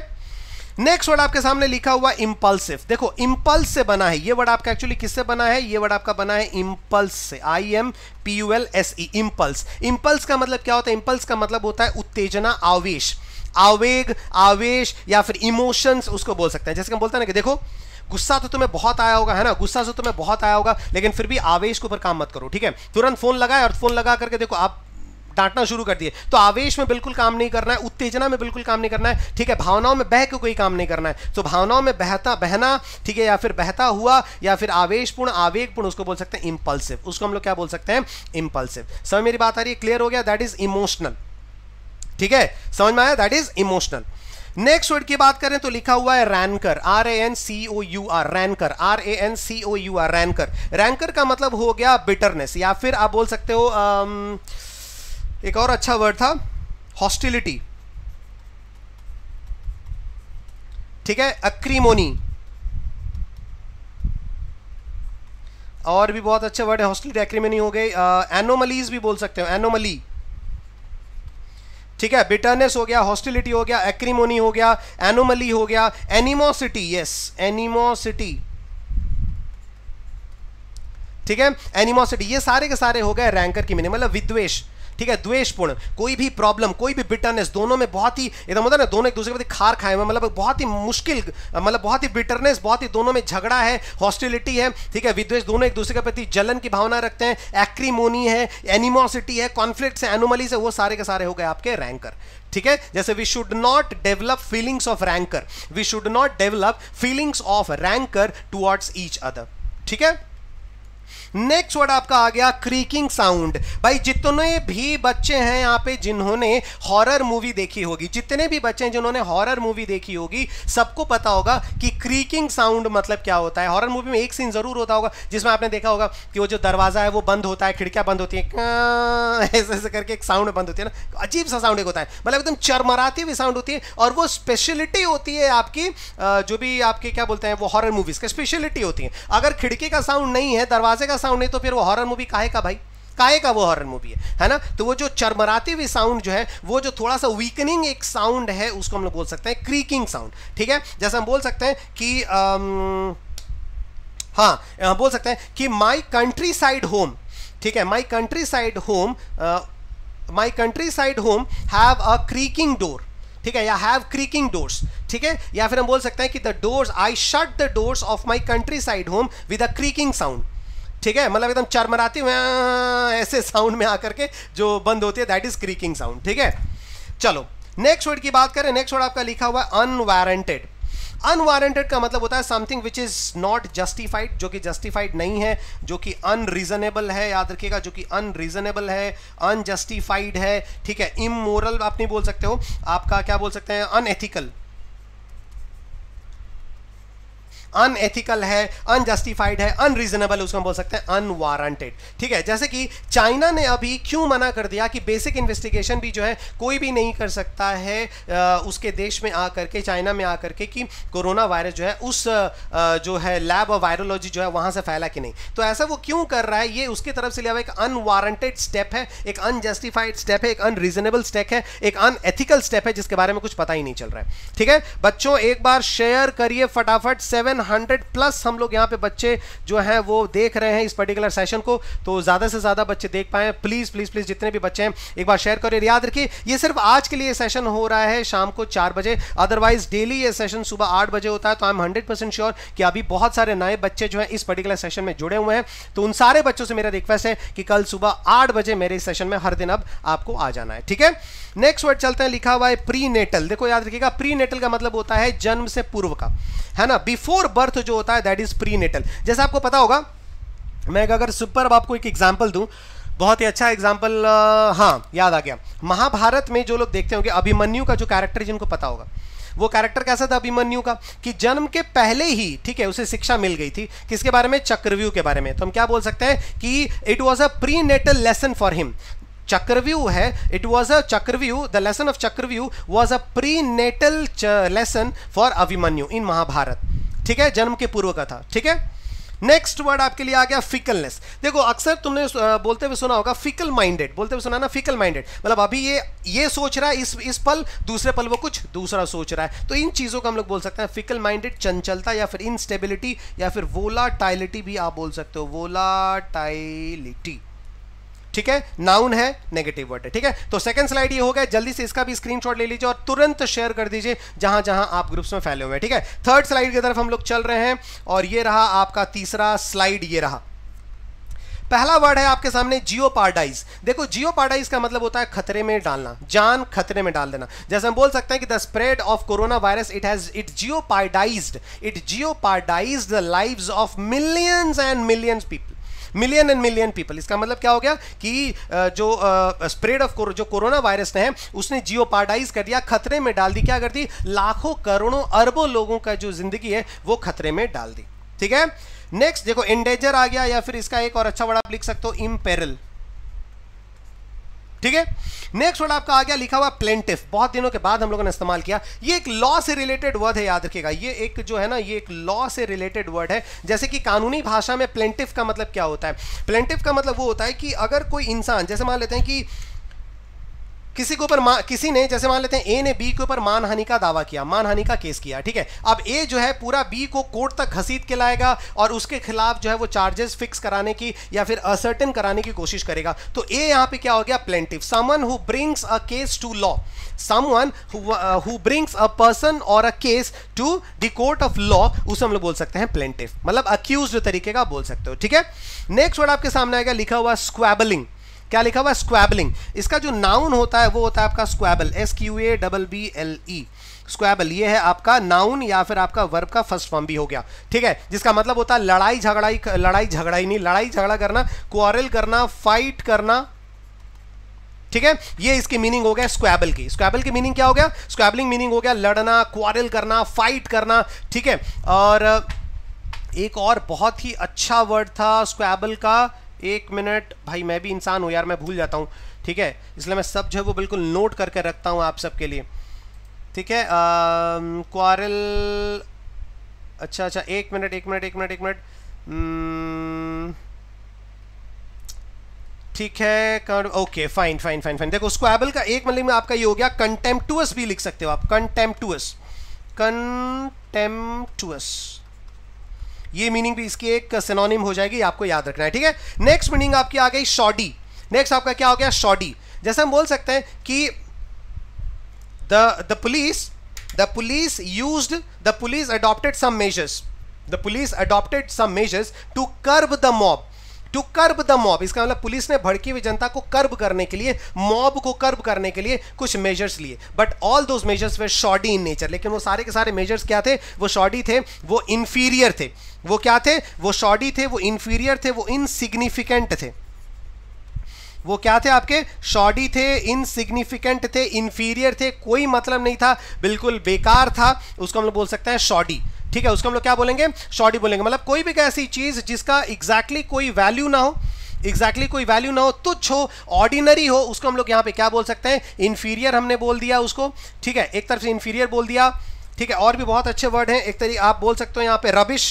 नेक्स्ट वर्ड आपके सामने लिखा हुआ इंपल्सिव देखो इंपल्स से बना है ये वर्ड आपका एक्चुअली किससे बना है ये वर्ड आपका बना है इंपल्स से I M P U L S E impulse impulse का मतलब क्या होता है इंपल्स का मतलब होता है उत्तेजना आवेश आवेग आवेश या फिर इमोशंस उसको बोल सकते हैं जैसे हम बोलते हैं ना कि देखो गुस्सा तो तुम्हें बहुत आया होगा है ना गुस्सा तो तुम्हें बहुत आया होगा लेकिन फिर भी आवेश के ऊपर काम मत करो ठीक है तुरंत फोन लगाए और फोन लगा करके देखो आप डांटना शुरू कर दिए तो आवेश में बिल्कुल काम नहीं करना है उत्तेजना में बिल्कुल काम नहीं करना है ठीक है भावनाओं में बह के कोई काम नहीं करना है तो भावनाओं में बहता बहना ठीक है या फिर बहता हुआ या फिर आवेशपूर्ण आवेगपूर्ण उसको बोल सकते हैं इंपल्सिव उसको हम लोग क्या बोल सकते हैं इंपल्सिव समय मेरी बात आ रही है क्लियर हो गया दैट इज इमोशनल ठीक है समझ में आया that is emotional next word की बात करें तो लिखा हुआ है rancour R A N C O U R rancour R A N C O U R rancour rancour का मतलब हो गया बिटरनेस या फिर आप बोल सकते हो आम, एक और अच्छा वर्ड था हॉस्टिलिटी ठीक है अक्रीमोनी और भी बहुत अच्छे वर्ड है हॉस्टिलिटी अक्रीमोनी हो गई एनोमलीज भी बोल सकते हो एनोमली ठीक है बिटरनेस हो गया हॉस्टिलिटी हो गया एक्रीमोनी हो गया एनोमली हो गया एनिमोसिटी यस एनिमोसिटी ठीक है एनिमोसिटी ये सारे के सारे हो गए रैंकर की मीनिंग मतलब विद्वेश ठीक है द्वेषपूर्ण कोई भी प्रॉब्लम कोई भी बिटरनेस दोनों में बहुत ही एकदम होता है ना दोनों एक दूसरे के प्रति खार खाए हुए मतलब बहुत ही मुश्किल मतलब बहुत ही बिटरनेस बहुत ही दोनों में झगड़ा है हॉस्टिलिटी है ठीक है विद्वेष दोनों एक दूसरे के प्रति जलन की भावना रखते हैं एक्रीमोनी है एनिमोसिटी है कॉन्फ्लिक्ट है एनोमलीज से वो सारे के सारे हो गए आपके रैंकर ठीक है जैसे we should not develop feelings of rancour we should not develop feelings of rancour towards each other ठीक है नेक्स्ट वर्ड आपका आ गया क्रीकिंग साउंड भाई जितने भी बच्चे हैं यहाँ पे जिन्होंने हॉरर मूवी देखी होगी जितने भी बच्चे हैं जिन्होंने हॉरर मूवी देखी होगी सबको पता होगा कि क्रीकिंग साउंड मतलब क्या होता है हॉरर मूवी में एक सीन जरूर होता होगा जिसमें आपने देखा होगा कि वो जो दरवाजा है वो बंद होता है खिड़कियां बंद होती है ऐसे ऐसे करके एक साउंड बंद होती है ना अजीब सा साउंड एक होता है मतलब एकदम चरमराती हुई साउंड होती है और वो स्पेशलिटी होती है आपकी जो भी आपके क्या बोलते हैं वो हॉरर मूवीज का स्पेशलिटी होती है अगर खिड़की का साउंड नहीं है दरवाजे का साउंड नहीं तो फिर वो हॉरर मूवी काहे का भाई काहे का वो हॉरर मूवी है है ना तो वो जो चरमराती हुई साउंड जो है वो जो थोड़ा सा वीकनिंग एक साउंड है उसको हम लोग बोल सकते हैं क्रीकिंग साउंड ठीक है जैसे हम बोल सकते हैं कि आम, हाँ बोल सकते हैं कि माई कंट्री साइड होम ठीक है my countryside home my countryside home have a creaking door ठीक है या हैव क्रीकिंग डोर्स ठीक है या फिर हम बोल सकते हैं कि the doors I shut the doors of my countryside home with a creaking sound ठीक है मतलब एकदम चरमराती हुए हाँ, ऐसे साउंड में आकर के जो बंद होती है दैट इज क्रीकिंग साउंड ठीक है चलो नेक्स्ट वर्ड की बात करें नेक्स्ट वर्ड आपका लिखा हुआ है अनवारंटेड अनवारंटेड का मतलब होता है something which is not justified जो कि जस्टिफाइड नहीं है जो कि अनरीजनेबल है याद रखिएगा जो कि अनरीजनेबल है अनजस्टिफाइड है ठीक है इमोरल आप नहीं बोल सकते हो आपका क्या बोल सकते हैं अनएथिकल अनएथिकल है अनजस्टिफाइड है अनरीजनेबल उसको हम बोल सकते हैं अनवारंटेड ठीक है जैसे कि चाइना ने अभी क्यों मना कर दिया कि बेसिक इन्वेस्टिगेशन भी जो है कोई भी नहीं कर सकता है उसके देश में आकर के चाइना में आकर के कि कोरोना वायरस जो है उस जो है लैब और वायरोलॉजी जो है वहां से फैला कि नहीं तो ऐसा वो क्यों कर रहा है ये उसकी तरफ से लिया हुआ एक अनवारंटेड स्टेप है एक अनजस्टिफाइड स्टेप है एक अनरीजनेबल स्टेप है एक अनएथिकल स्टेप है जिसके बारे में कुछ पता ही नहीं चल रहा है ठीक है बच्चों एक बार शेयर करिए फटाफट सेवन 700 प्लस हम लोग यहाँ पे बच्चे जो हैं वो देख रहे हैं इस पर्टिकुलर सेशन को तो ज़्यादा से ज़्यादा बच्चे देख पाए प्लीज़ प्लीज़ प्लीज़ जितने भी बच्चे हैं एक बार शेयर करें याद रखिए ये सिर्फ आज के लिए सेशन हो रहा है शाम को चार बजे अदरवाइज डेली ये सेशन सुबह आठ बजे होता है तो I am hundred percent sure कि अभी बहुत सारे नए बच्चे जो हैं इस पर्टिकुलर सेशन में जुड़े हुए हैं तो उन सारे बच्चों से मेरा रिक्वेस्ट है कि कल सुबह आठ बजे मेरे सेशन में हर दिन अब आपको आ जाना है ठीक है नेक्स्ट वर्ड चलते हैं लिखा हुआ है प्री नेटल देखो याद रखिएगा प्री नेटल का मतलब होता है जन्म से पूर्व का है ना बिफोर बर्थ जो होता है दैट इज प्री नेटल जैसे आपको पता होगा मैं अगर सुपर आपको एक एग्जाम्पल दूँ बहुत ही अच्छा एग्जाम्पल हाँ याद आ गया महाभारत में जो लोग देखते होंगे अभिमन्यु का जो कैरेक्टर जिनको पता होगा वो कैरेक्टर कैसा था अभिमन्यु का कि जन्म के पहले ही ठीक है उसे शिक्षा मिल गई थी किसके बारे में चक्रव्यूह के बारे में तो हम क्या बोल सकते हैं कि it was a prenatal lesson for him है it was a a the lesson of of was a prenatal lesson for Avimanyu in Mahabharata ठीक है जन्म के पूर्व का था ठीक है नेक्स्ट वर्ड आपके लिए आ गया फिकलनेस देखो अक्सर तुमने बोलते हुए सुना होगा फिकल माइंडेड बोलते हुए सुना ना फिकल माइंडेड मतलब अभी ये ये सोच रहा है इस इस पल दूसरे पल वो कुछ दूसरा सोच रहा है तो इन चीज़ों को हम लोग बोल सकते हैं फिकल माइंडेड चंचलता या फिर इनस्टेबिलिटी या फिर वोला भी आप बोल सकते हो वोला ठीक है नाउन है नेगेटिव वर्ड है ठीक है तो सेकंड स्लाइड ये हो गया जल्दी से इसका भी स्क्रीनशॉट ले लीजिए और तुरंत शेयर कर दीजिए जहां जहां आप ग्रुप्स में फैले हुए हैं ठीक है थर्ड स्लाइड की तरफ हम लोग चल रहे हैं और ये रहा आपका तीसरा स्लाइड ये रहा पहला वर्ड है आपके सामने जियो पार्डाइज देखो जियो पार्डाइज का मतलब होता है खतरे में डालना जान खतरे में डाल देना जैसे हम बोल सकते हैं कि the spread of corona virus it has it jeopardise it jeopardise the live of millions and millions people million and million people इसका मतलब क्या हो गया कि जो स्प्रेड ऑफ जो कोरोना वायरस ने है उसने जियो कर दिया खतरे में डाल दी क्या कर दी लाखों करोड़ों अरबों लोगों का जो जिंदगी है वो खतरे में डाल दी ठीक है नेक्स्ट देखो एंडेजर आ गया या फिर इसका एक और अच्छा वर्ड आप लिख सकते हो इम्पेरल ठीक है नेक्स्ट वर्ड आपका आ गया लिखा हुआ प्लेंटिफ बहुत दिनों के बाद हम लोगों ने इस्तेमाल किया ये एक लॉ से रिलेटेड वर्ड है याद रखिएगा ये एक जो है ना ये एक लॉ से रिलेटेड वर्ड है जैसे कि कानूनी भाषा में प्लेंटिफ का मतलब क्या होता है प्लेंटिफ का मतलब वो होता है कि अगर कोई इंसान जैसे मान लेते हैं कि किसी के ऊपर किसी ने जैसे मान लेते हैं ए ने बी के ऊपर मानहानि का दावा किया मानहानि का केस किया ठीक है अब ए जो है पूरा बी को कोर्ट तक घसीट के लाएगा और उसके खिलाफ जो है वो चार्जेस फिक्स कराने की या फिर असर्टन कराने की कोशिश करेगा तो ए यहां पे क्या हो गया plaintiff someone who brings a case to law someone who brings a person और a case to the court of law उसे हम लोग बोल सकते हैं प्लेंटिव मतलब अक्यूज तरीके का बोल सकते हो ठीक है नेक्स्ट वर्ड आपके सामने आएगा लिखा हुआ स्क्वेबलिंग क्या लिखा हुआ है स्क्वैबलिंग इसका जो नाउन होता है वो होता है आपका squabble S Q A double B L E squabble ये है आपका नाउन या फिर आपका वर्ब का फर्स्ट फॉर्म भी हो गया ठीक है जिसका मतलब होता है लड़ाई झगड़ाई लड़ाई झगड़ाई नहीं लड़ाई झगड़ा करना क्वारल करना फाइट करना ठीक है ये इसकी मीनिंग हो गया स्क्वैबल की स्क्वैबल की मीनिंग क्या हो गया स्क्वैबलिंग मीनिंग हो गया लड़ना क्वारल करना फाइट करना ठीक है और एक और बहुत ही अच्छा वर्ड था स्क्वैबल का एक मिनट भाई मैं भी इंसान हूँ यार मैं भूल जाता हूँ ठीक है इसलिए मैं सब जो है वो बिल्कुल नोट करके रखता हूँ आप सबके लिए ठीक है क्वारल अच्छा अच्छा एक मिनट एक मिनट एक मिनट एक मिनट हम्म, ठीक है okay fine fine fine fine देखो उसको एबल का एक मतलब में आपका ये हो गया कंटेम्पटुअस भी लिख सकते हो आप कंटेम्पटुअस कंटेम्पटुअस ये मीनिंग भी इसकी एक सिनोनिम हो जाएगी आपको याद रखना है ठीक है नेक्स्ट मीनिंग आपकी आ गई शॉडी नेक्स्ट आपका क्या हो गया शॉडी जैसे हम बोल सकते हैं कि the the police the police use the police adopted some measures the police adopted some measures to curb the mob to curb the mob इसका मतलब पुलिस ने भड़की हुई जनता को कर्ब करने के लिए मॉब को कर्ब करने के लिए कुछ मेजर्स लिए but all those measures were shoddy in nature लेकिन वो सारे के सारे मेजर्स क्या थे वो शॉडी थे वो इन्फीरियर थे वो क्या थे वो शॉडी थे वो इन्फीरियर थे वो इनसिग्निफिकेंट थे वो क्या थे आपके शॉडी थे इनसिग्निफिकेंट थे इन्फीरियर थे कोई मतलब नहीं था बिल्कुल बेकार था उसको हम लोग बोल सकते हैं शॉडी ठीक है उसको हम लोग क्या बोलेंगे शॉडी बोलेंगे मतलब कोई भी ऐसी चीज़ जिसका एग्जैक्टली exactly कोई वैल्यू ना हो एग्जैक्टली exactly कोई वैल्यू ना हो तुच्छ हो ऑर्डिनरी हो उसको हम लोग यहाँ पे क्या बोल सकते हैं इन्फीरियर हमने बोल दिया उसको ठीक है एक तरफ से इन्फीरियर बोल दिया ठीक है और भी बहुत अच्छे वर्ड हैं एक तरीके आप बोल सकते हो यहाँ पे रबिश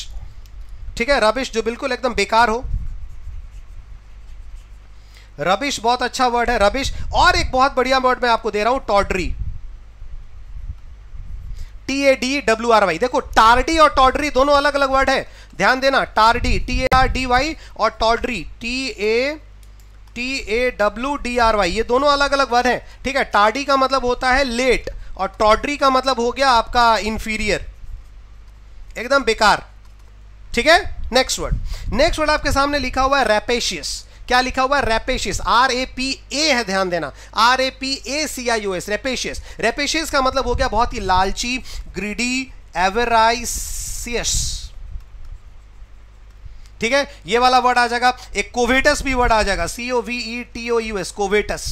ठीक है रबिश जो बिल्कुल एकदम बेकार हो रबिश बहुत अच्छा वर्ड है रबिश और एक बहुत बढ़िया वर्ड मैं आपको दे रहा हूं tawdry T A D W R Y देखो टारडी और टॉडरी दोनों अलग अलग वर्ड है ध्यान देना tardy T A R D Y और tawdry T A T A W D R Y ये दोनों अलग अलग वर्ड है ठीक है टारडी का मतलब होता है लेट और टॉडरी का मतलब हो गया आपका इंफीरियर एकदम बेकार ठीक है नेक्स्ट वर्ड नेक्स्ट वर्ड आपके सामने लिखा हुआ है रेपेशियस क्या लिखा हुआ है रेपेशियस आर ए पी ए है ध्यान देना R A P A C I U S rapacious rapacious का मतलब हो गया बहुत ही लालची ग्रीडी एवराइसियस ठीक है ये वाला वर्ड आ जाएगा एक कोवेटस भी वर्ड आ जाएगा C O V E T O U S covetous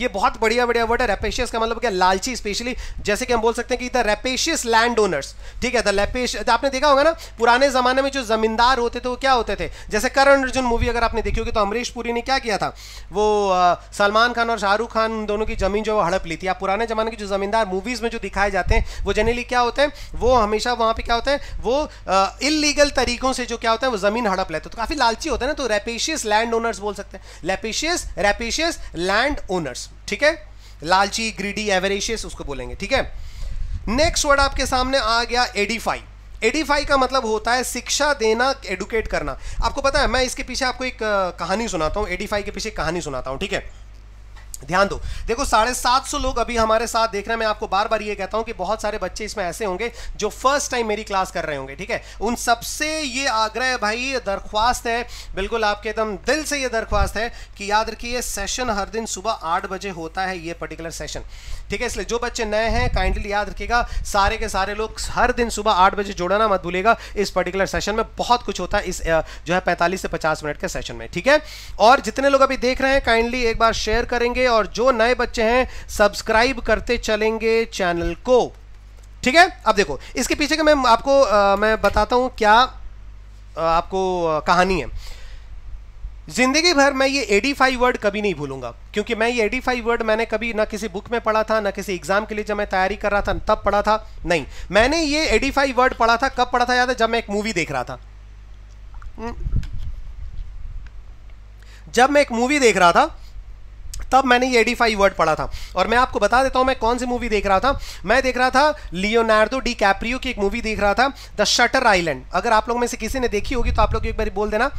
ये बहुत बढ़िया बढ़िया वर्ड है रेपेशियस का मतलब क्या लालची स्पेशली जैसे कि हम बोल सकते हैं कि द रेपेशियस लैंड ओनर्स ठीक है द लेपेश तो आपने देखा होगा ना पुराने जमाने में जो जमींदार होते थे वो क्या होते थे जैसे करण अर्जुन मूवी अगर आपने देखी होगी तो अमरीश पुरी ने क्या किया था वो सलमान खान और शाहरुख खान दोनों की जमीन जो है हड़प ली थी आप पुराने जमाने की जो जमींदार मूवीज में जो दिखाए जाते हैं वो जनरली क्या होते हैं वो हमेशा वहां पर क्या होता है वो इलीगल तरीकों से जो क्या होता है वो जमीन हड़प लेते तो काफी लालची होता है ना तो रेपेशियस लैंड ओनर्स बोल सकते हैं लेपेशियस रेपेशियस लैंड ओनर्स ठीक है लालची ग्रीडी एवरेशियस उसको बोलेंगे ठीक है नेक्स्ट वर्ड आपके सामने आ गया एडीफाई एडीफाई का मतलब होता है शिक्षा देना एडुकेट करना आपको पता है मैं इसके पीछे आपको एक कहानी सुनाता हूँ एडीफाई के पीछे कहानी सुनाता हूँ ठीक है ध्यान दो देखो साढ़े सात सौ लोग अभी हमारे साथ देख रहे हैं मैं आपको बार बार ये कहता हूं कि बहुत सारे बच्चे इसमें ऐसे होंगे जो फर्स्ट टाइम मेरी क्लास कर रहे होंगे ठीक है उन सबसे ये आग्रह भाई दरख्वास्त है बिल्कुल आपके एकदम दिल से ये दरख्वास्त है कि याद रखिए सेशन हर दिन सुबह आठ बजे होता है ये पर्टिकुलर सेशन ठीक है इसलिए जो बच्चे नए हैं काइंडली याद रखिएगा सारे के सारे लोग हर दिन सुबह आठ बजे जोड़ना मत भूलेगा इस पर्टिकुलर सेशन में बहुत कुछ होता है इस जो है पैंतालीस से पचास मिनट के सेशन में ठीक है और जितने लोग अभी देख रहे हैं काइंडली एक बार शेयर करेंगे और जो नए बच्चे हैं सब्सक्राइब करते चलेंगे चैनल को ठीक है अब देखो इसके पीछे का मैं आपको आ, मैं बताता हूं क्या आ, आपको आ, कहानी है जिंदगी भर मैं ये एडी फाइव वर्ड कभी नहीं भूलूंगा क्योंकि मैं ये एडी फाइव वर्ड मैंने कभी ना किसी बुक में पढ़ा था ना किसी एग्जाम के लिए जब मैं तैयारी कर रहा था तब पढ़ा था नहीं मैंने ये एडी फाइव वर्ड पढ़ा था कब पढ़ा था याद है जब मैं एक मूवी देख रहा था हम्म। जब मैं एक मूवी देख रहा था तब मैंने ये एडी फाइव वर्ड पढ़ा था और मैं आपको बता देता हूं मैं कौन सी मूवी देख रहा था मैं देख रहा था लियोनार्डो डी कैप्रियो की एक मूवी देख रहा था द शटर आइलैंड अगर आप लोग में से किसी ने देखी होगी तो आप लोग एक बार बोल देना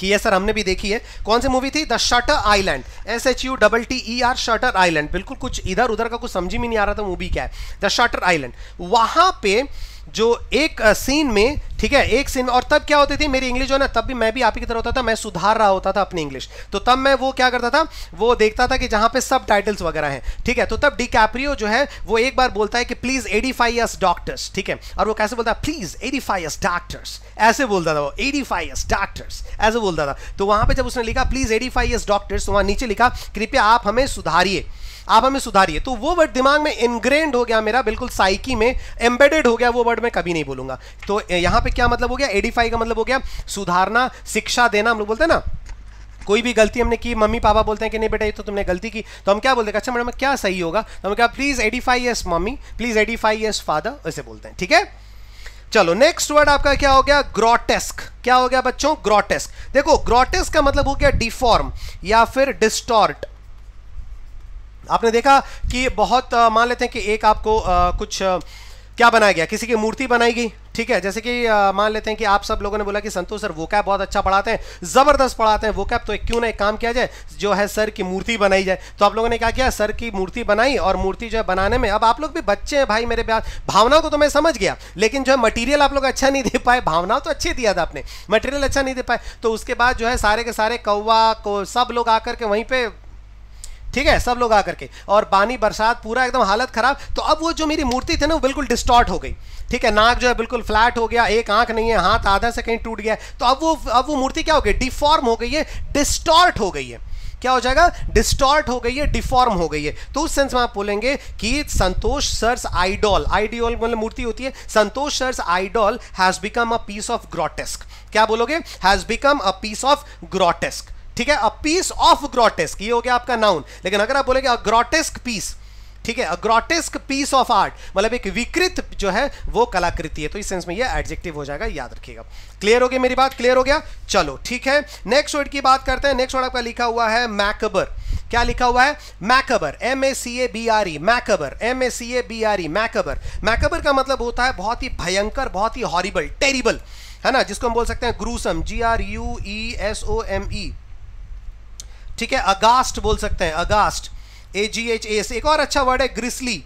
कि ये सर हमने भी देखी है कौन सी मूवी थी the Shutter Island S H U double T E R Shutter Island बिल्कुल कुछ इधर उधर का कुछ समझ में नहीं आ रहा था मूवी क्या है द शटर आइलैंड वहां पर जो एक सीन में ठीक है एक सीन और तब क्या होती थी मेरी इंग्लिश जो ना तब भी मैं भी आपकी तरह होता था मैं सुधार रहा होता था अपनी इंग्लिश तो तब मैं वो क्या करता था वो देखता था कि जहां पे सब टाइटल्स वगैरह हैं ठीक है तो तब डी कैप्रियो जो है वो एक बार बोलता है कि प्लीज एडीफाई अस डॉक्टर्स ठीक है और वो कैसे बोलता है प्लीज एडीफाई डॉक्टर्स ऐसे बोलता था वो एडीफाई डॉक्टर्स ऐसे बोलता था तो वहां पर जब उसने लिखा प्लीज एडीफाई अस डॉक्टर्स वहां नीचे लिखा कृपया आप हमें सुधारिए आप हमें सुधारिए तो वो वर्ड दिमाग में इनग्रेंड हो गया मेरा बिल्कुल साइकी में एम्बेडेड हो गया वो वर्ड मैं कभी नहीं बोलूंगा तो यहां पे क्या मतलब हो गया एडिफाई का मतलब हो गया सुधारना शिक्षा देना हम लोग बोलते हैं ना कोई भी गलती हमने की मम्मी पापा बोलते हैं कि नहीं बेटा ये तो तुमने गलती की तो हम क्या बोलते हैं अच्छा मैडम क्या सही होगा तो हम क्या please edify yes mummy please edify yes father ऐसे बोलते हैं ठीक है चलो नेक्स्ट वर्ड आपका क्या हो गया ग्रोटेस्क क्या हो गया बच्चों ग्रोटेस्क देखो ग्रोटेस्क का मतलब हो गया डिफॉर्म या फिर डिस्टॉर्ट आपने देखा कि बहुत मान लेते हैं कि एक आपको आ, कुछ आ, क्या बनाया गया किसी की मूर्ति बनाई गई ठीक है जैसे कि मान लेते हैं कि आप सब लोगों ने बोला कि संतोष सर वो कैप बहुत अच्छा पढ़ाते हैं जबरदस्त पढ़ाते हैं वो कैप तो एक क्यों ना एक काम किया जाए जो है सर की मूर्ति बनाई जाए तो आप लोगों ने क्या किया सर की मूर्ति बनाई और मूर्ति जो है बनाने में अब आप लोग भी बच्चे हैं भाई मेरे प्यार भावना को तो मैं समझ गया लेकिन जो है मटीरियल आप लोग अच्छा नहीं दे पाए भावना तो अच्छी दिया था आपने मटीरियल अच्छा नहीं दे पाए तो उसके बाद जो है सारे के सारे कौवा को सब लोग आकर के वहीं पर ठीक है सब लोग आकर के और पानी बरसात पूरा एकदम हालत खराब तो अब वो जो मेरी मूर्ति थी ना वो बिल्कुल डिस्टॉर्ट हो गई ठीक है नाक जो है बिल्कुल फ्लैट हो गया एक आंख नहीं है हाथ आधा से कहीं टूट गया तो अब वो अब वो मूर्ति क्या हो गई डिफॉर्म हो गई है डिस्टॉर्ट हो गई है क्या हो जाएगा डिस्टॉर्ट हो गई है डिफॉर्म हो गई है तो उस सेंस में आप बोलेंगे कि संतोष सर्स आइडॉल आइडियोल मतलब मूर्ति होती है Santosh sir's idol has become a piece of grotesque क्या बोलोगे has become a piece of grotesque ठीक है अ पीस ऑफ ग्रोटेस्क ये हो गया आपका नाउन लेकिन अगर आप बोलेगे अ ग्रोटेस्क पीस ठीक है a grotesque piece of art मतलब एक विकृत जो है वो कलाकृति है तो इस सेंस में ये एडजेक्टिव हो जाएगा याद रखिएगा क्लियर हो गया मेरी बात क्लियर हो गया चलो ठीक है नेक्स्ट वर्ड की बात करते हैं नेक्स्ट वर्ड आपका लिखा हुआ है मैकबर क्या लिखा हुआ है macabre M A C A B R E macabre M A C A B R E macabre macabre का मतलब होता है बहुत ही भयंकर बहुत ही हॉरिबल टेरिबल है ना जिसको हम बोल सकते हैं gruesome G R U E S O M E ठीक है अगास्ट बोल सकते हैं अगास्ट ए जी एच एस एक और अच्छा वर्ड है ग्रिसली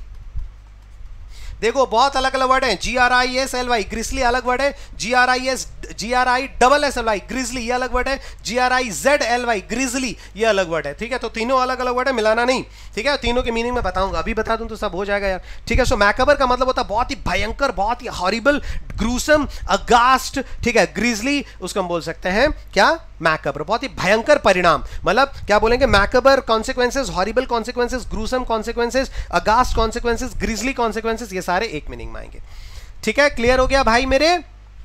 देखो बहुत अलग अलग वर्ड है G R I S L Y grisly अलग वर्ड है G R I S G R I double S L Y grizzly ये अलग वर्ड है G R I Z L Y grizzly ये अलग वर्ड है ठीक है तो तीनों अलग अलग वर्ड है मिलाना नहीं ठीक है तीनों के मीनिंग में बताऊंगा अभी बता दूं तो सब हो जाएगा यार ठीक है सो मैकबर का मतलब होता है बहुत ही भयंकर बहुत ही हॉरिबल ग्रूसम अगास्ट ठीक है ग्रिजली उसको हम बोल सकते हैं क्या मैकबर बहुत ही भयंकर परिणाम मतलब क्या बोलेंगे macabre consequences horrible consequences gruesome consequences aghast consequences grizzly consequences ये सारे एक मीनिंग में आएंगे ठीक है क्लियर हो गया भाई मेरे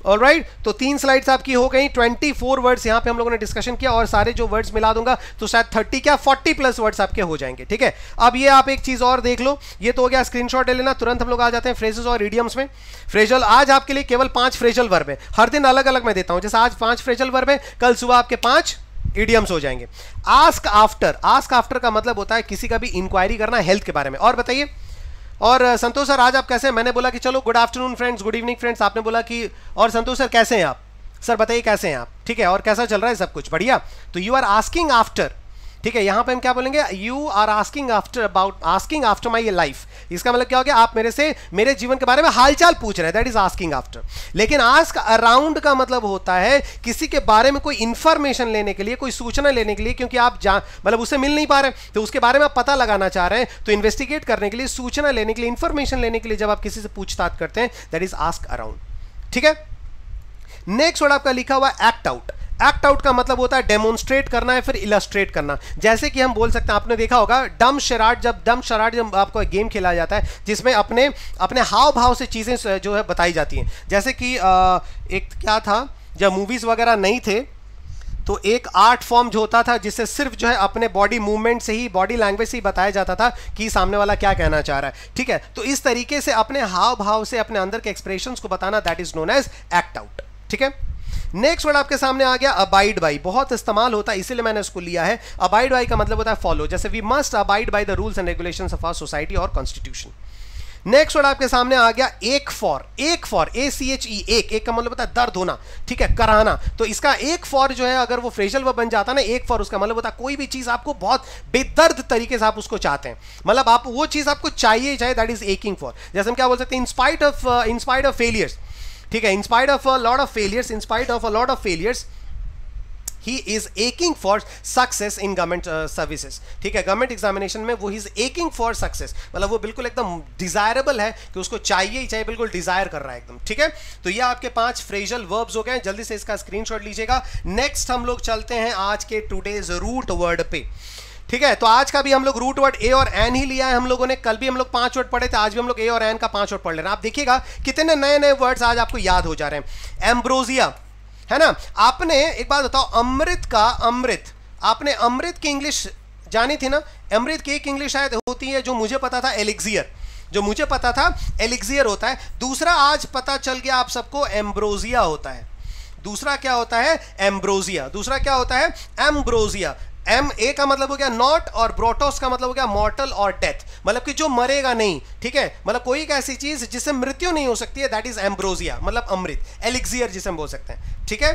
ऑल राइट तो तीन स्लाइड्स आपकी हो गई ट्वेंटी फोर वर्ड्स यहां पे हम लोगों ने डिस्कशन किया और सारे जो वर्ड्स मिला दूंगा तो शायद थर्टी क्या फोर्टी प्लस वर्ड्स आपके हो जाएंगे ठीक है अब ये आप एक चीज और देख लो ये तो हो गया स्क्रीन ले लेना तुरंत हम लोग आ जाते हैं फ्रेजेस और इडियम्स में फ्रेजल आज आपके लिए केवल पांच फ्रेजल वर्ब है हर दिन अलग अलग मैं देता हूं जैसे आज पांच फ्रेजल वर्ब है कल सुबह आपके पांच इडियम्स हो जाएंगे आस्क आफ्टर आस्क आफ्टर का मतलब होता है किसी का भी इंक्वायरी करना हेल्थ के बारे में और बताइए और संतोष सर आज आप कैसे हैं मैंने बोला कि चलो good afternoon friends good evening friends आपने बोला कि और संतोष सर कैसे हैं आप सर बताइए कैसे हैं आप ठीक है और कैसा चल रहा है सब कुछ बढ़िया तो यू आर आस्किंग आफ्टर ठीक है यहाँ पे हम क्या बोलेंगे you are asking after about asking after my life इसका मतलब क्या हो गया आप मेरे से मेरे जीवन के बारे में हालचाल पूछ रहे हैं दैट इज आस्किंग आफ्टर लेकिन आस्क अराउंड का मतलब होता है किसी के बारे में कोई इंफॉर्मेशन लेने के लिए कोई सूचना लेने के लिए क्योंकि आप जान मतलब उसे मिल नहीं पा रहे तो उसके बारे में आप पता लगाना चाह रहे हैं तो इन्वेस्टिगेट करने के लिए सूचना लेने के लिए इंफॉर्मेशन लेने के लिए जब आप किसी से पूछताछ करते हैं दैट इज आस्क अराउंड ठीक है नेक्स्ट वर्ड आपका लिखा हुआ एक्ट आउट एक्ट आउट का मतलब होता है डेमोन्स्ट्रेट करना है फिर इलस्ट्रेट करना जैसे कि हम बोल सकते हैं आपने देखा होगा डम शराट जब डम शराट जब आपको गेम खेला जाता है जिसमें अपने अपने हाव भाव से चीज़ें जो है बताई जाती हैं जैसे कि एक क्या था जब मूवीज़ वगैरह नहीं थे तो एक आर्ट फॉर्म जो होता था जिससे सिर्फ जो है अपने बॉडी मूवमेंट से ही बॉडी लैंग्वेज से ही बताया जाता था कि सामने वाला क्या कहना चाह रहा है ठीक है तो इस तरीके से अपने हाव भाव से अपने अंदर के एक्सप्रेशन को बताना that is known as act out ठीक है नेक्स्ट वर्ड आपके सामने आ गया अबाइड बाई बहुत इस्तेमाल होता है इसीलिए मैंने उसको लिया है अबाइड बाई का मतलब होता है फॉलो जैसे we must abide by the rules and regulation of our society और कॉन्स्टिट्यूशन नेक्स्ट वर्ड आपके सामने आ गया एक फॉर एक for a C H E एक एक का मतलब होता है दर्द होना ठीक है कराना तो इसका एक फॉर जो है अगर वो फ्रेशल वर्ब बन जाता ना एक फॉर उसका मतलब होता है कोई भी चीज़ आपको बहुत बेदर्द तरीके से आप उसको चाहते हैं मतलब आप वो चीज़ आपको चाहिए चाहे दैट इज एकिंग फॉर जैसे हम क्या बोल सकते हैं in spite of in spite of failures ठीक है in spite of a lot of failures in spite of a lot of failures he is aching for success in government services ठीक है गवर्नमेंट एग्जामिनेशन में वो इज एकिंग फॉर सक्सेस मतलब वो बिल्कुल एकदम डिजायरेबल है कि उसको चाहिए ही चाहिए बिल्कुल डिजायर कर रहा है एकदम ठीक है तो ये आपके पांच फ्रेजल वर्ब्स हो गए जल्दी से इसका स्क्रीनशॉट लीजिएगा नेक्स्ट हम लोग चलते हैं आज के टूडेज रूट वर्ड पे ठीक है तो आज का भी हम लोग रूट वर्ड ए और एन ही लिया है हम लोगों ने कल भी हम लोग पांच वर्ड पढ़े थे आज भी हम लोग ए और एन का पांच वर्ड पढ़ ले हैं आप देखिएगा कितने नए नए वर्ड्स आज आपको याद हो जा रहे हैं एम्ब्रोजिया है ना आपने एक बात बताओ अमृत का अमृत आपने अमृत की इंग्लिश जानी थी ना अमृत की एक इंग्लिश शायद होती है जो मुझे पता था एलिग्जियर जो मुझे पता था एलिग्जियर होता है दूसरा आज पता चल गया आप सबको एम्ब्रोजिया होता है दूसरा क्या होता है एम्ब्रोजिया दूसरा क्या होता है एम्ब्रोजिया एम ए का मतलब हो गया नॉट और ब्रोटोस का मतलब हो गया मॉर्टल और डेथ मतलब कि जो मरेगा नहीं ठीक है मतलब कोई एक ऐसी चीज जिससे मृत्यु नहीं हो सकती है दैट इज एम्ब्रोजिया मतलब अमृत एलिग्जियर जिसे हम बोल सकते हैं ठीक है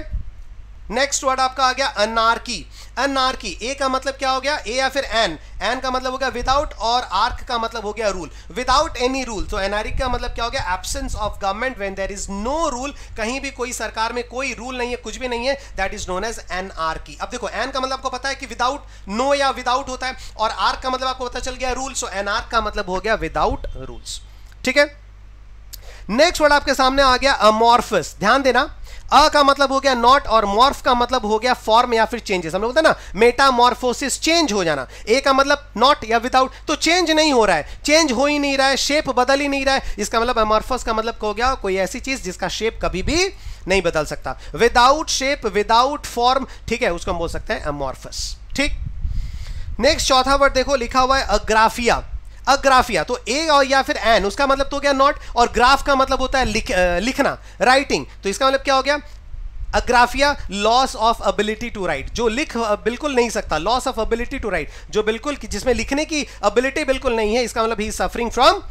नेक्स्ट वर्ड आपका आ गया अनारकी अनारकी ए का मतलब क्या हो गया ए या फिर एन एन का मतलब हो गया विदाउट और आर्क का मतलब हो गया रूल विदाउट एनी रूल तो एनारिक का मतलब क्या हो गया absence of government when there is no rule कहीं भी कोई सरकार में कोई रूल नहीं है कुछ भी नहीं है that is known as an अब देखो एन का मतलब आपको पता है कि विदाउट नो या विदाउट होता है और आर्क का मतलब आपको पता चल गया रूल सो एन का मतलब हो गया विदाउट रूल्स ठीक है नेक्स्ट वर्ड आपके सामने आ गया अमॉर्फस ध्यान देना अ का मतलब हो गया नॉट और मॉर्फ का मतलब हो गया फॉर्म या फिर चेंजेस हम लोग ना मेटामॉर्फोसिस चेंज हो जाना ए का मतलब नॉट या विदाउट तो चेंज नहीं हो रहा है चेंज हो ही नहीं रहा है शेप बदल ही नहीं रहा है इसका मतलब अमॉर्फस का मतलब हो गया कोई ऐसी चीज जिसका शेप कभी भी नहीं बदल सकता विदाउट शेप विदाउट फॉर्म ठीक है उसको हम बोल सकते हैं अमॉर्फस ठीक नेक्स्ट चौथा वर्ड देखो लिखा हुआ है अग्राफिया अग्राफिया तो ए और या फिर एन उसका मतलब तो क्या नॉट और ग्राफ का मतलब होता है लिख, लिखना राइटिंग तो इसका मतलब क्या हो गया agraphia loss of ability to write जो लिख बिल्कुल नहीं सकता loss of ability to write जो बिल्कुल जिसमें लिखने की अबिलिटी बिल्कुल नहीं है इसका मतलब ही सफरिंग फ्रॉम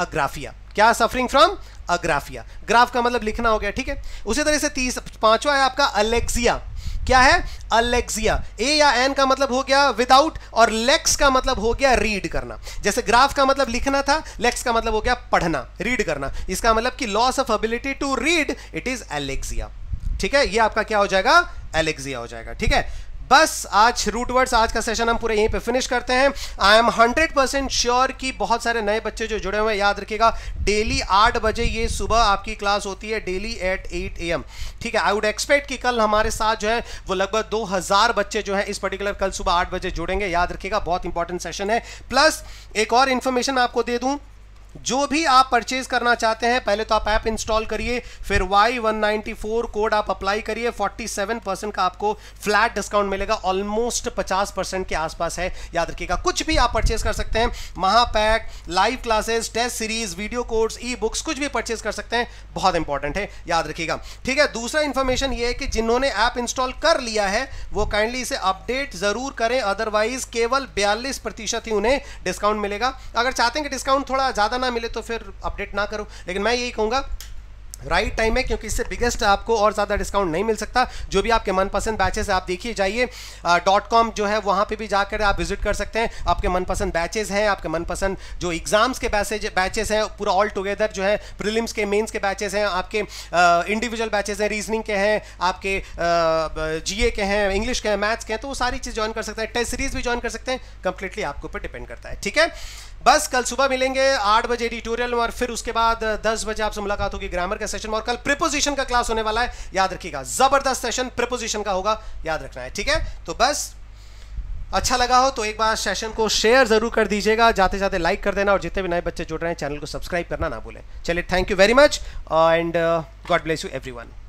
अग्राफिया क्या सफरिंग फ्रॉम अग्राफिया ग्राफ का मतलब लिखना हो गया ठीक है उसी तरह से तीस पांचवा है आपका अलेक्सिया क्या है अलेक्सिया ए या एन का मतलब हो गया विदाउट और लेक्स का मतलब हो गया रीड करना जैसे ग्राफ का मतलब लिखना था लेक्स का मतलब हो गया पढ़ना रीड करना इसका मतलब कि loss of ability to read it is alexia ठीक है ये आपका क्या हो जाएगा एलेक्सिया हो जाएगा ठीक है बस आज रूट वर्ड्स आज का सेशन हम पूरे यहीं पे फिनिश करते हैं I am hundred percent sure कि बहुत सारे नए बच्चे जो जुड़े हुए हैं याद रखिएगा डेली आठ बजे ये सुबह आपकी क्लास होती है daily eight eight A M ठीक है आई वुड एक्सपेक्ट कि कल हमारे साथ जो है वो लगभग दो हजार बच्चे जो है इस पर्टिकुलर कल सुबह आठ बजे जुड़ेंगे याद रखिएगा बहुत इंपॉर्टेंट सेशन है प्लस एक और इन्फॉर्मेशन आपको दे दूँ जो भी आप परचेज करना चाहते हैं पहले तो आप ऐप इंस्टॉल करिए फिर Y one ninety four code आप अप्लाई करिए फोर्टी सेवन परसेंट का आपको फ्लैट डिस्काउंट मिलेगा ऑलमोस्ट पचास परसेंट के आसपास है याद रखिएगा कुछ भी आप परचेज कर सकते हैं Mahapack live classes test series video course e books कुछ भी परचेज कर सकते हैं बहुत इंपॉर्टेंट है याद रखिएगा ठीक है दूसरा इंफॉर्मेशन ये है कि जिन्होंने ऐप इंस्टॉल कर लिया है वो काइंडली इसे अपडेट जरूर करें अदरवाइज केवल बयालीस प्रतिशत ही उन्हें डिस्काउंट मिलेगा अगर चाहते हैं कि डिस्काउंट थोड़ा ज़्यादा ना ना मिले तो फिर अपडेट ना करो लेकिन मैं यही कहूँगा राइट right टाइम है क्योंकि इससे बिगेस्ट आपको और ज़्यादा डिस्काउंट नहीं मिल सकता जो भी आपके मनपसंद बैचेस आप देखिए जाइए डॉट कॉम जो है वहाँ पे भी जाकर आप विजिट कर सकते हैं आपके मनपसंद बैचेस हैं आपके मनपसंद जो एग्जाम्स के बैसेज बैचेस हैं पूरा ऑल टुगेदर जो है प्रिलिम्स के मेन्स के बैचेज हैं आपके इंडिविजुअल बैचेज हैं रीजनिंग के हैं आपके जी के हैं इंग्लिश के हैं मैथ्स के हैं तो वो सारी चीज़ ज्वाइन कर सकते हैं टेस्ट सीरीज भी ज्वाइन कर सकते हैं कंप्लीटली आपके ऊपर डिपेंड करता है ठीक है बस कल सुबह मिलेंगे आठ बजे एडिटोरियल में और फिर उसके बाद दस बजे आपसे मुलाकात होगी ग्रामर का सेशन और कल प्रिपोजिशन का क्लास होने वाला है याद रखिएगा जबरदस्त सेशन प्रिपोजिशन का होगा याद रखना है ठीक है तो बस अच्छा लगा हो तो एक बार सेशन को शेयर जरूर कर दीजिएगा जाते जाते लाइक कर देना और जितने भी नए बच्चे जुड़ रहे हैं चैनल को सब्सक्राइब करना ना भूलें चलिए thank you very much and God bless you every